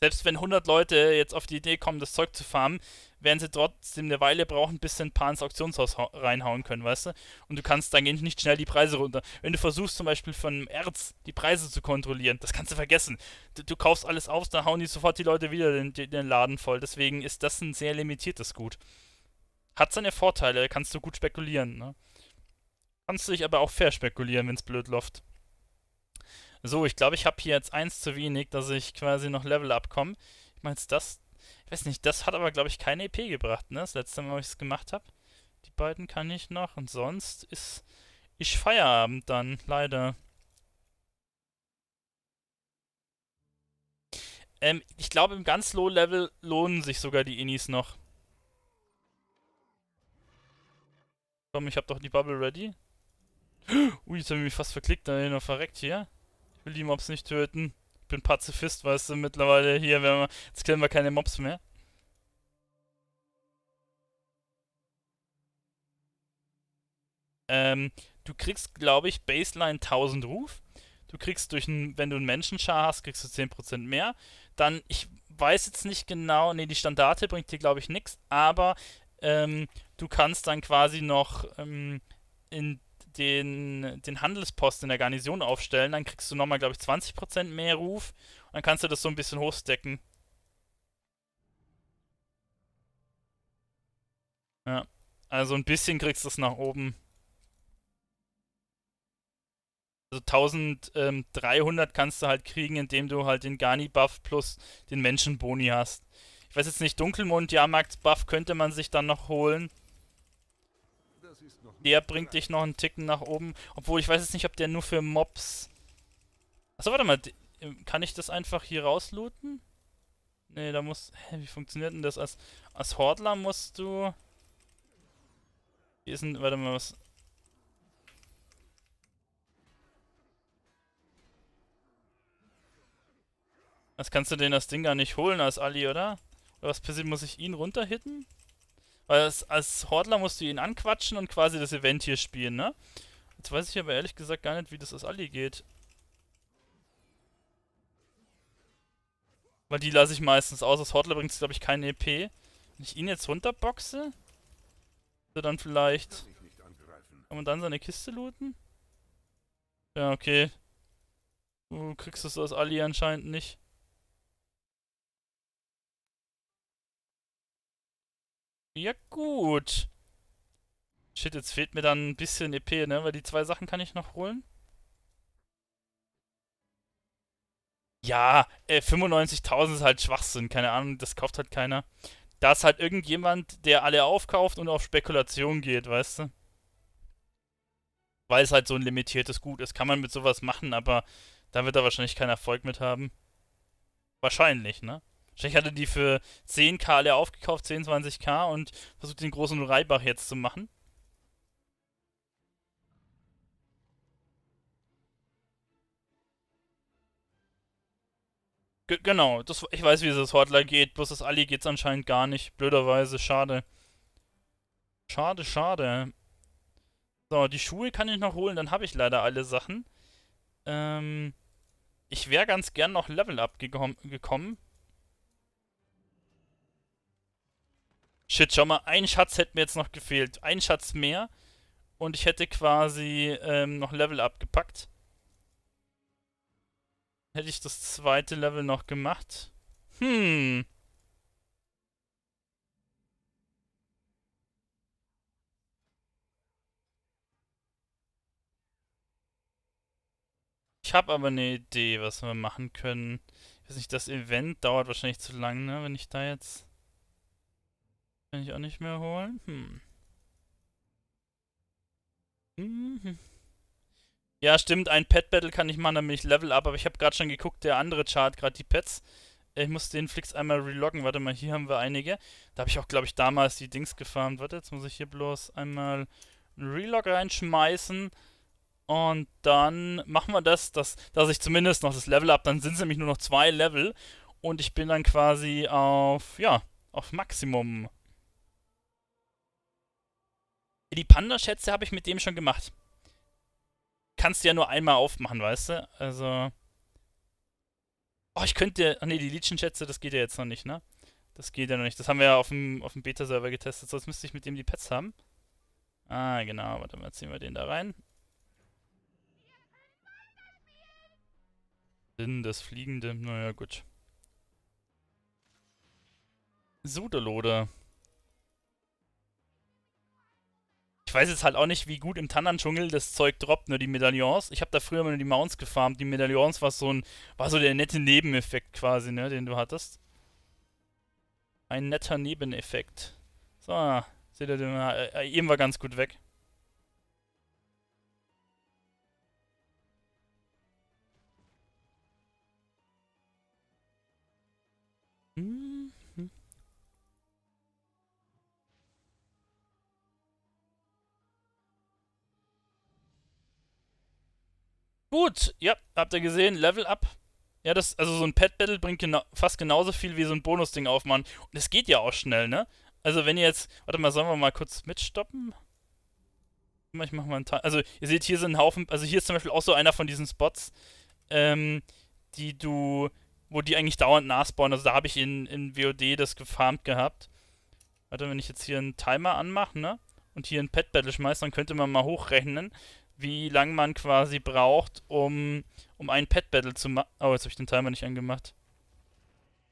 Selbst wenn 100 Leute jetzt auf die Idee kommen, das Zeug zu farmen, werden sie trotzdem eine Weile brauchen, bis sie ein paar ins Auktionshaus reinhauen können, weißt du? Und du kannst dann nicht schnell die Preise runter. Wenn du versuchst zum Beispiel von einem Erz die Preise zu kontrollieren, das kannst du vergessen. Du, du kaufst alles aus, dann hauen die sofort die Leute wieder den, den Laden voll. Deswegen ist das ein sehr limitiertes Gut. Hat seine Vorteile, da kannst du gut spekulieren, ne? Kannst du dich aber auch fair spekulieren, wenn's blöd läuft. So, ich glaube, ich habe hier jetzt eins zu wenig, dass ich quasi noch Level abkomme. Ich mache jetzt das ich weiß nicht, das hat aber, glaube ich, keine EP gebracht, ne? Das letzte Mal, wo ich es gemacht habe. Die beiden kann ich noch. Und sonst ist ich Feierabend dann, leider. Ähm, ich glaube, im ganz Low-Level lohnen sich sogar die Inis noch. Komm, ich hab doch die Bubble ready. [gasps] Ui, jetzt habe ich mich fast verklickt, da noch verreckt hier. Ich will die Mobs nicht töten bin Pazifist, weißt du, mittlerweile hier, wenn wir, jetzt killen wir keine Mobs mehr. Ähm, du kriegst, glaube ich, Baseline 1000 Ruf. Du kriegst durch, ein, wenn du einen Menschenschar hast, kriegst du 10% mehr. Dann, ich weiß jetzt nicht genau, nee, die Standarte bringt dir, glaube ich, nichts, aber ähm, du kannst dann quasi noch ähm, in den, den Handelsposten in der Garnison aufstellen, dann kriegst du nochmal, glaube ich, 20% mehr Ruf. Und dann kannst du das so ein bisschen hochstecken. Ja, also ein bisschen kriegst du es nach oben. Also 1300 kannst du halt kriegen, indem du halt den Garni-Buff plus den Menschen-Boni hast. Ich weiß jetzt nicht, Dunkelmond-Jahrmarkt-Buff könnte man sich dann noch holen. Der bringt dich noch einen Ticken nach oben. Obwohl, ich weiß jetzt nicht, ob der nur für Mobs... Achso, warte mal. Ähm, kann ich das einfach hier rauslooten? Ne, da muss... Hä, wie funktioniert denn das? Als, als Hordler musst du... Hier ist ein... Warte mal, was... Das kannst du den das Ding gar nicht holen als Ali, oder? Oder was passiert? Muss ich ihn runterhitten? Weil als, als Hortler musst du ihn anquatschen und quasi das Event hier spielen, ne? Jetzt weiß ich aber ehrlich gesagt gar nicht, wie das aus Ali geht. Weil die lasse ich meistens aus. Als Hortler bringt es, glaube ich, keinen EP. Wenn ich ihn jetzt runterboxe, dann vielleicht... Kann man dann seine Kiste looten? Ja, okay. Du kriegst das aus Ali anscheinend nicht. Ja, gut. Shit, jetzt fehlt mir dann ein bisschen EP, ne? Weil die zwei Sachen kann ich noch holen. Ja, äh, 95.000 ist halt Schwachsinn. Keine Ahnung, das kauft halt keiner. Da ist halt irgendjemand, der alle aufkauft und auf Spekulation geht, weißt du? Weil es halt so ein limitiertes Gut ist. Kann man mit sowas machen, aber da wird er wahrscheinlich keinen Erfolg mit haben. Wahrscheinlich, ne? Wahrscheinlich hatte die für 10k alle aufgekauft, 10, 20k und versucht den großen Reibach jetzt zu machen. G genau, das, ich weiß, wie es das Hortler geht, bloß das Ali geht es anscheinend gar nicht. Blöderweise, schade. Schade, schade. So, die Schuhe kann ich noch holen, dann habe ich leider alle Sachen. Ähm, ich wäre ganz gern noch Level Up gekommen, Shit, schau mal, ein Schatz hätte mir jetzt noch gefehlt. Ein Schatz mehr. Und ich hätte quasi ähm, noch Level abgepackt. Hätte ich das zweite Level noch gemacht? Hm. Ich habe aber eine Idee, was wir machen können. Ich weiß nicht, das Event dauert wahrscheinlich zu lang, ne? Wenn ich da jetzt... Kann ich auch nicht mehr holen? Hm. Mhm. Ja, stimmt, ein Pet Battle kann ich machen, damit ich Level up, aber ich habe gerade schon geguckt, der andere Chart, gerade die Pets. Ich muss den Flix einmal reloggen. Warte mal, hier haben wir einige. Da habe ich auch, glaube ich, damals die Dings gefarmt. Warte, jetzt muss ich hier bloß einmal einen Relog reinschmeißen. Und dann machen wir das, dass, dass ich zumindest noch das Level up. Dann sind es nämlich nur noch zwei Level. Und ich bin dann quasi auf, ja, auf Maximum die Panda-Schätze habe ich mit dem schon gemacht. Kannst du ja nur einmal aufmachen, weißt du? Also. Oh, ich könnte. Ach ne, die Legion-Schätze, das geht ja jetzt noch nicht, ne? Das geht ja noch nicht. Das haben wir ja auf dem, auf dem Beta-Server getestet, sonst müsste ich mit dem die Pets haben. Ah, genau. Warte mal, ziehen wir den da rein. Das Fliegende, naja, gut. Sudelode. ich weiß jetzt halt auch nicht, wie gut im Tandern-Dschungel das Zeug droppt, nur die Medaillons. Ich habe da früher immer nur die Mounts gefarmt. Die Medaillons war so ein, war so der nette Nebeneffekt quasi, ne, den du hattest. Ein netter Nebeneffekt. So, seht ihr, den, äh, äh, eben war ganz gut weg. Gut, ja, habt ihr gesehen, Level Up. Ja, das, also so ein Pet Battle bringt genau, fast genauso viel wie so ein Bonus-Ding aufmachen. Und es geht ja auch schnell, ne? Also wenn ihr jetzt, warte mal, sollen wir mal kurz mitstoppen? Ich mach mal einen Teil. Also ihr seht, hier sind ein Haufen, also hier ist zum Beispiel auch so einer von diesen Spots, ähm, die du, wo die eigentlich dauernd nachspawnen. Also da habe ich in, in WOD das gefarmt gehabt. Warte, wenn ich jetzt hier einen Timer anmache, ne? Und hier ein Pet Battle schmeiße, dann könnte man mal hochrechnen wie lange man quasi braucht, um, um ein Pet Battle zu machen. Oh, jetzt habe ich den Timer nicht angemacht.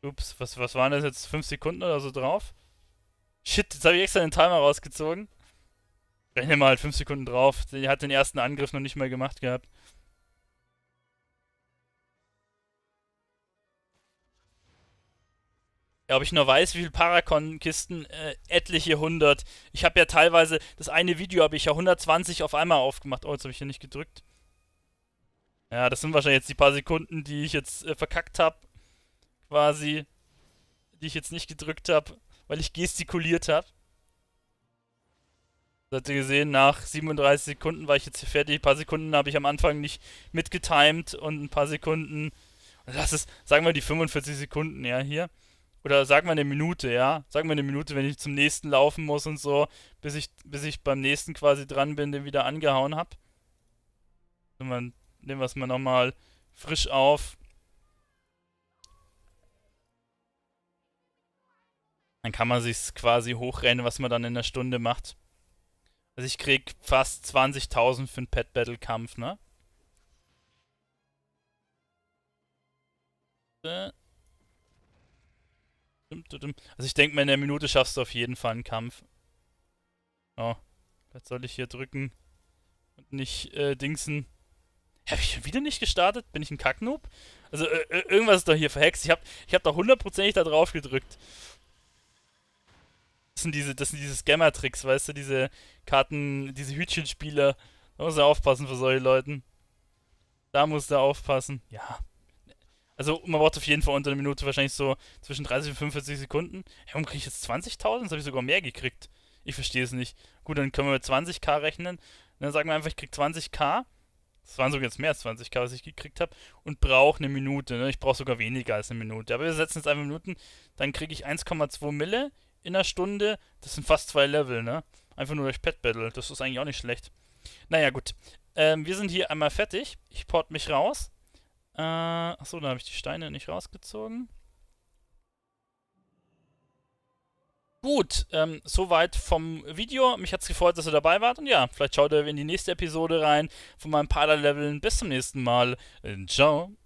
Ups, was, was waren das jetzt? 5 Sekunden oder so drauf? Shit, jetzt habe ich extra den Timer rausgezogen. Rechne mal halt 5 Sekunden drauf. Die hat den ersten Angriff noch nicht mal gemacht gehabt. ob ich nur weiß, wie viele Paracon-Kisten, äh, etliche hundert. Ich habe ja teilweise, das eine Video habe ich ja 120 auf einmal aufgemacht. Oh, jetzt habe ich hier nicht gedrückt. Ja, das sind wahrscheinlich jetzt die paar Sekunden, die ich jetzt äh, verkackt habe. Quasi. Die ich jetzt nicht gedrückt habe, weil ich gestikuliert habe. Habt ihr gesehen, nach 37 Sekunden war ich jetzt hier fertig. Ein paar Sekunden habe ich am Anfang nicht mitgetimed und ein paar Sekunden. Das ist, sagen wir, die 45 Sekunden, ja, hier oder sag mal eine Minute, ja, Sag mal eine Minute, wenn ich zum nächsten laufen muss und so, bis ich, bis ich beim nächsten quasi dran bin, den wieder angehauen habe. Also nehmen wir es mal nochmal frisch auf. Dann kann man sich quasi hochrennen, was man dann in der Stunde macht. Also ich krieg fast 20.000 für einen Pet Battle Kampf, ne? Äh. Also ich denke mal, in der Minute schaffst du auf jeden Fall einen Kampf. Oh, jetzt soll ich hier drücken und nicht äh, dingsen. Hab ich schon wieder nicht gestartet? Bin ich ein Kacknoob? Also äh, äh, irgendwas ist doch hier verhext. Ich hab, ich hab doch hundertprozentig da drauf gedrückt. Das sind diese, das sind diese Scammer-Tricks, weißt du? Diese Karten, diese Hütchenspieler. Da muss er aufpassen für solche Leuten. Da muss er aufpassen. Ja. Also man braucht auf jeden Fall unter einer Minute wahrscheinlich so zwischen 30 und 45 Sekunden. Hey, warum kriege ich jetzt 20.000? Das habe ich sogar mehr gekriegt. Ich verstehe es nicht. Gut, dann können wir mit 20k rechnen. Dann sagen wir einfach, ich krieg 20k. Das waren sogar jetzt mehr als 20k, was ich gekriegt habe. Und brauche eine Minute. Ne? Ich brauche sogar weniger als eine Minute. Aber wir setzen jetzt einfach Minuten. Dann kriege ich 1,2 Mille in einer Stunde. Das sind fast zwei Level, ne? Einfach nur durch Pet Battle. Das ist eigentlich auch nicht schlecht. Naja, gut. Ähm, wir sind hier einmal fertig. Ich port mich raus. Äh, achso, da habe ich die Steine nicht rausgezogen. Gut, ähm, soweit vom Video. Mich hat es gefreut, dass ihr dabei wart. Und ja, vielleicht schaut ihr in die nächste Episode rein von meinem Parallel-Leveln. Bis zum nächsten Mal. Ciao.